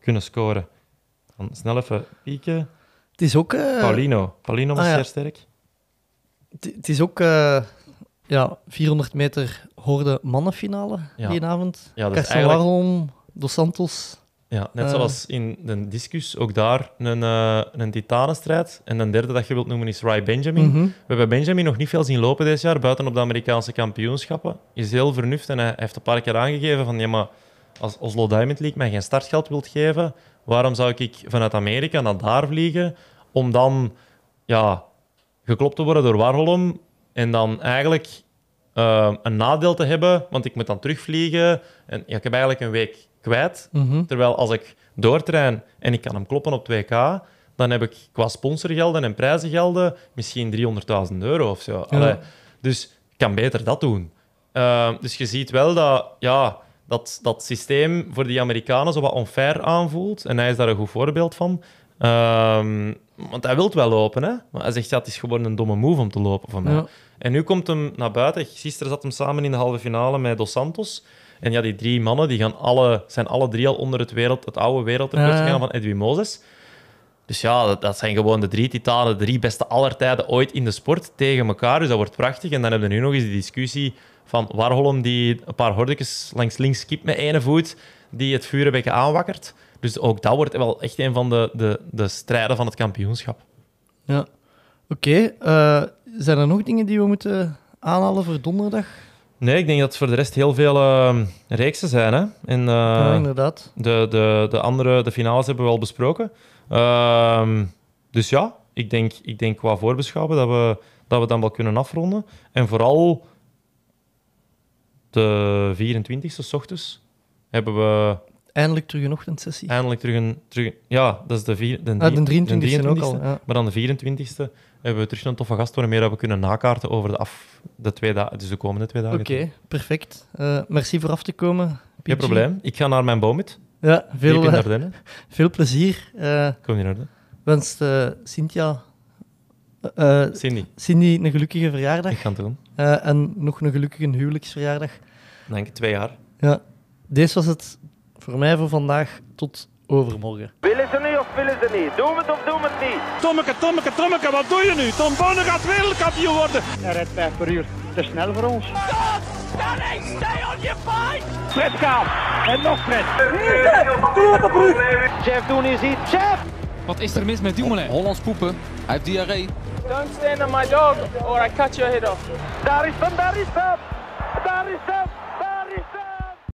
kunnen scoren. Dan snel even pieken. Het is ook... Paulino. Paulino was ah, zeer sterk. Het is ook... Ja, 400 meter hoorde mannenfinale die avond. Ja, eigenlijk... Dos Santos. Ja, net eh. zoals in de discus, ook daar een, uh, een titanenstrijd. En een derde dat je wilt noemen is Ry Benjamin. Mhm. We hebben Benjamin nog niet veel zien lopen dit jaar, buiten op de Amerikaanse kampioenschappen. Is heel vernuft en hij heeft een paar keer aangegeven van ja, maar als Oslo Diamond League mij geen startgeld wilt geven, waarom zou ik vanuit Amerika naar daar vliegen om dan ja, geklopt te worden door Warholm en dan eigenlijk eh, een nadeel te hebben, want ik moet dan terugvliegen. En ja, ik heb eigenlijk een week kwijt. Mhm. Terwijl als ik doortrein en ik kan hem kloppen op 2K, dan heb ik qua sponsorgelden en prijzengelden misschien 300.000 euro of zo. dus ik kan beter dat doen. Eh, dus je ziet wel dat, ja, dat dat systeem voor die Amerikanen zo wat onfair aanvoelt. En hij is daar een goed voorbeeld van. Ehm, want hij wil wel lopen, hè? Maar hij zegt, dat het is gewoon een domme move om te lopen van mij. En nu komt hem naar buiten. Gisteren zat hem samen in de halve finale met Dos Santos. En ja, die drie mannen die gaan alle, zijn alle drie al onder het, wereld, het oude wereldrecord ja. van Edwin Moses. Dus ja, dat, dat, zijn gewoon de drie titanen, de drie beste aller tijden ooit in de sport tegen elkaar. Dus dat wordt prachtig. En dan hebben we nu nog eens die discussie van Warholm die een paar hordekes langs links skipt met ene voet, die het beetje aanwakkert. Dus ook dat wordt wel echt een van de, de, de strijden van het kampioenschap. Ja. Oké. Eh, zijn er nog dingen die we moeten aanhalen voor donderdag? Nee, ik denk dat het voor de rest heel veel uh, reeksen zijn. Hè? En, eh, ja, inderdaad. De, de, de andere de finales hebben we al besproken. Ehm, dus ja, ik denk, ik denk qua voorbeschouwen dat we, dat we dan wel kunnen afronden. En vooral de 24e ochtends hebben we Eindelijk terug een ochtendsessie. Eindelijk terug een... Terug, ja, dat is de, vier, de, ah, de 23 e ook al. Ja. Maar dan de 24e hebben we terug een toffe gast waarmee we kunnen nakaarten over de, af, de, twee dagen, dus de komende twee dagen. Oké, perfect. Eh, merci voor af te komen. Geen probleem. Ik ga naar mijn boomhut. Ja, veel, eh, veel plezier. Uh, Kom in orde. Wens Cynthia... Cindy. Cindy, een gelukkige verjaardag. Ik ga het doen. en nog een gelukkige huwelijksverjaardag. Dank je, twee jaar. Ja. Deze was het voor mij voor vandaag tot overmorgen. Willen ze nu of willen ze niet? Doe het of doe het niet? Tommeke, Tommeke, Tommeke, wat doe je nu? Tom Bonne gaat wereldkampioen worden. Hij rijdt 5 eh, per uur. Te snel voor ons. Stop! stay on your fight! Fred En nog Fred. Doe het Jeff Doen is hier. Jeff! Wat is er mis met Dumoulin? Hollands poepen. Hij heeft diarree. Don't stand on my dog or I cut your head off. Daar is hem, daar is hem! Daar is hem!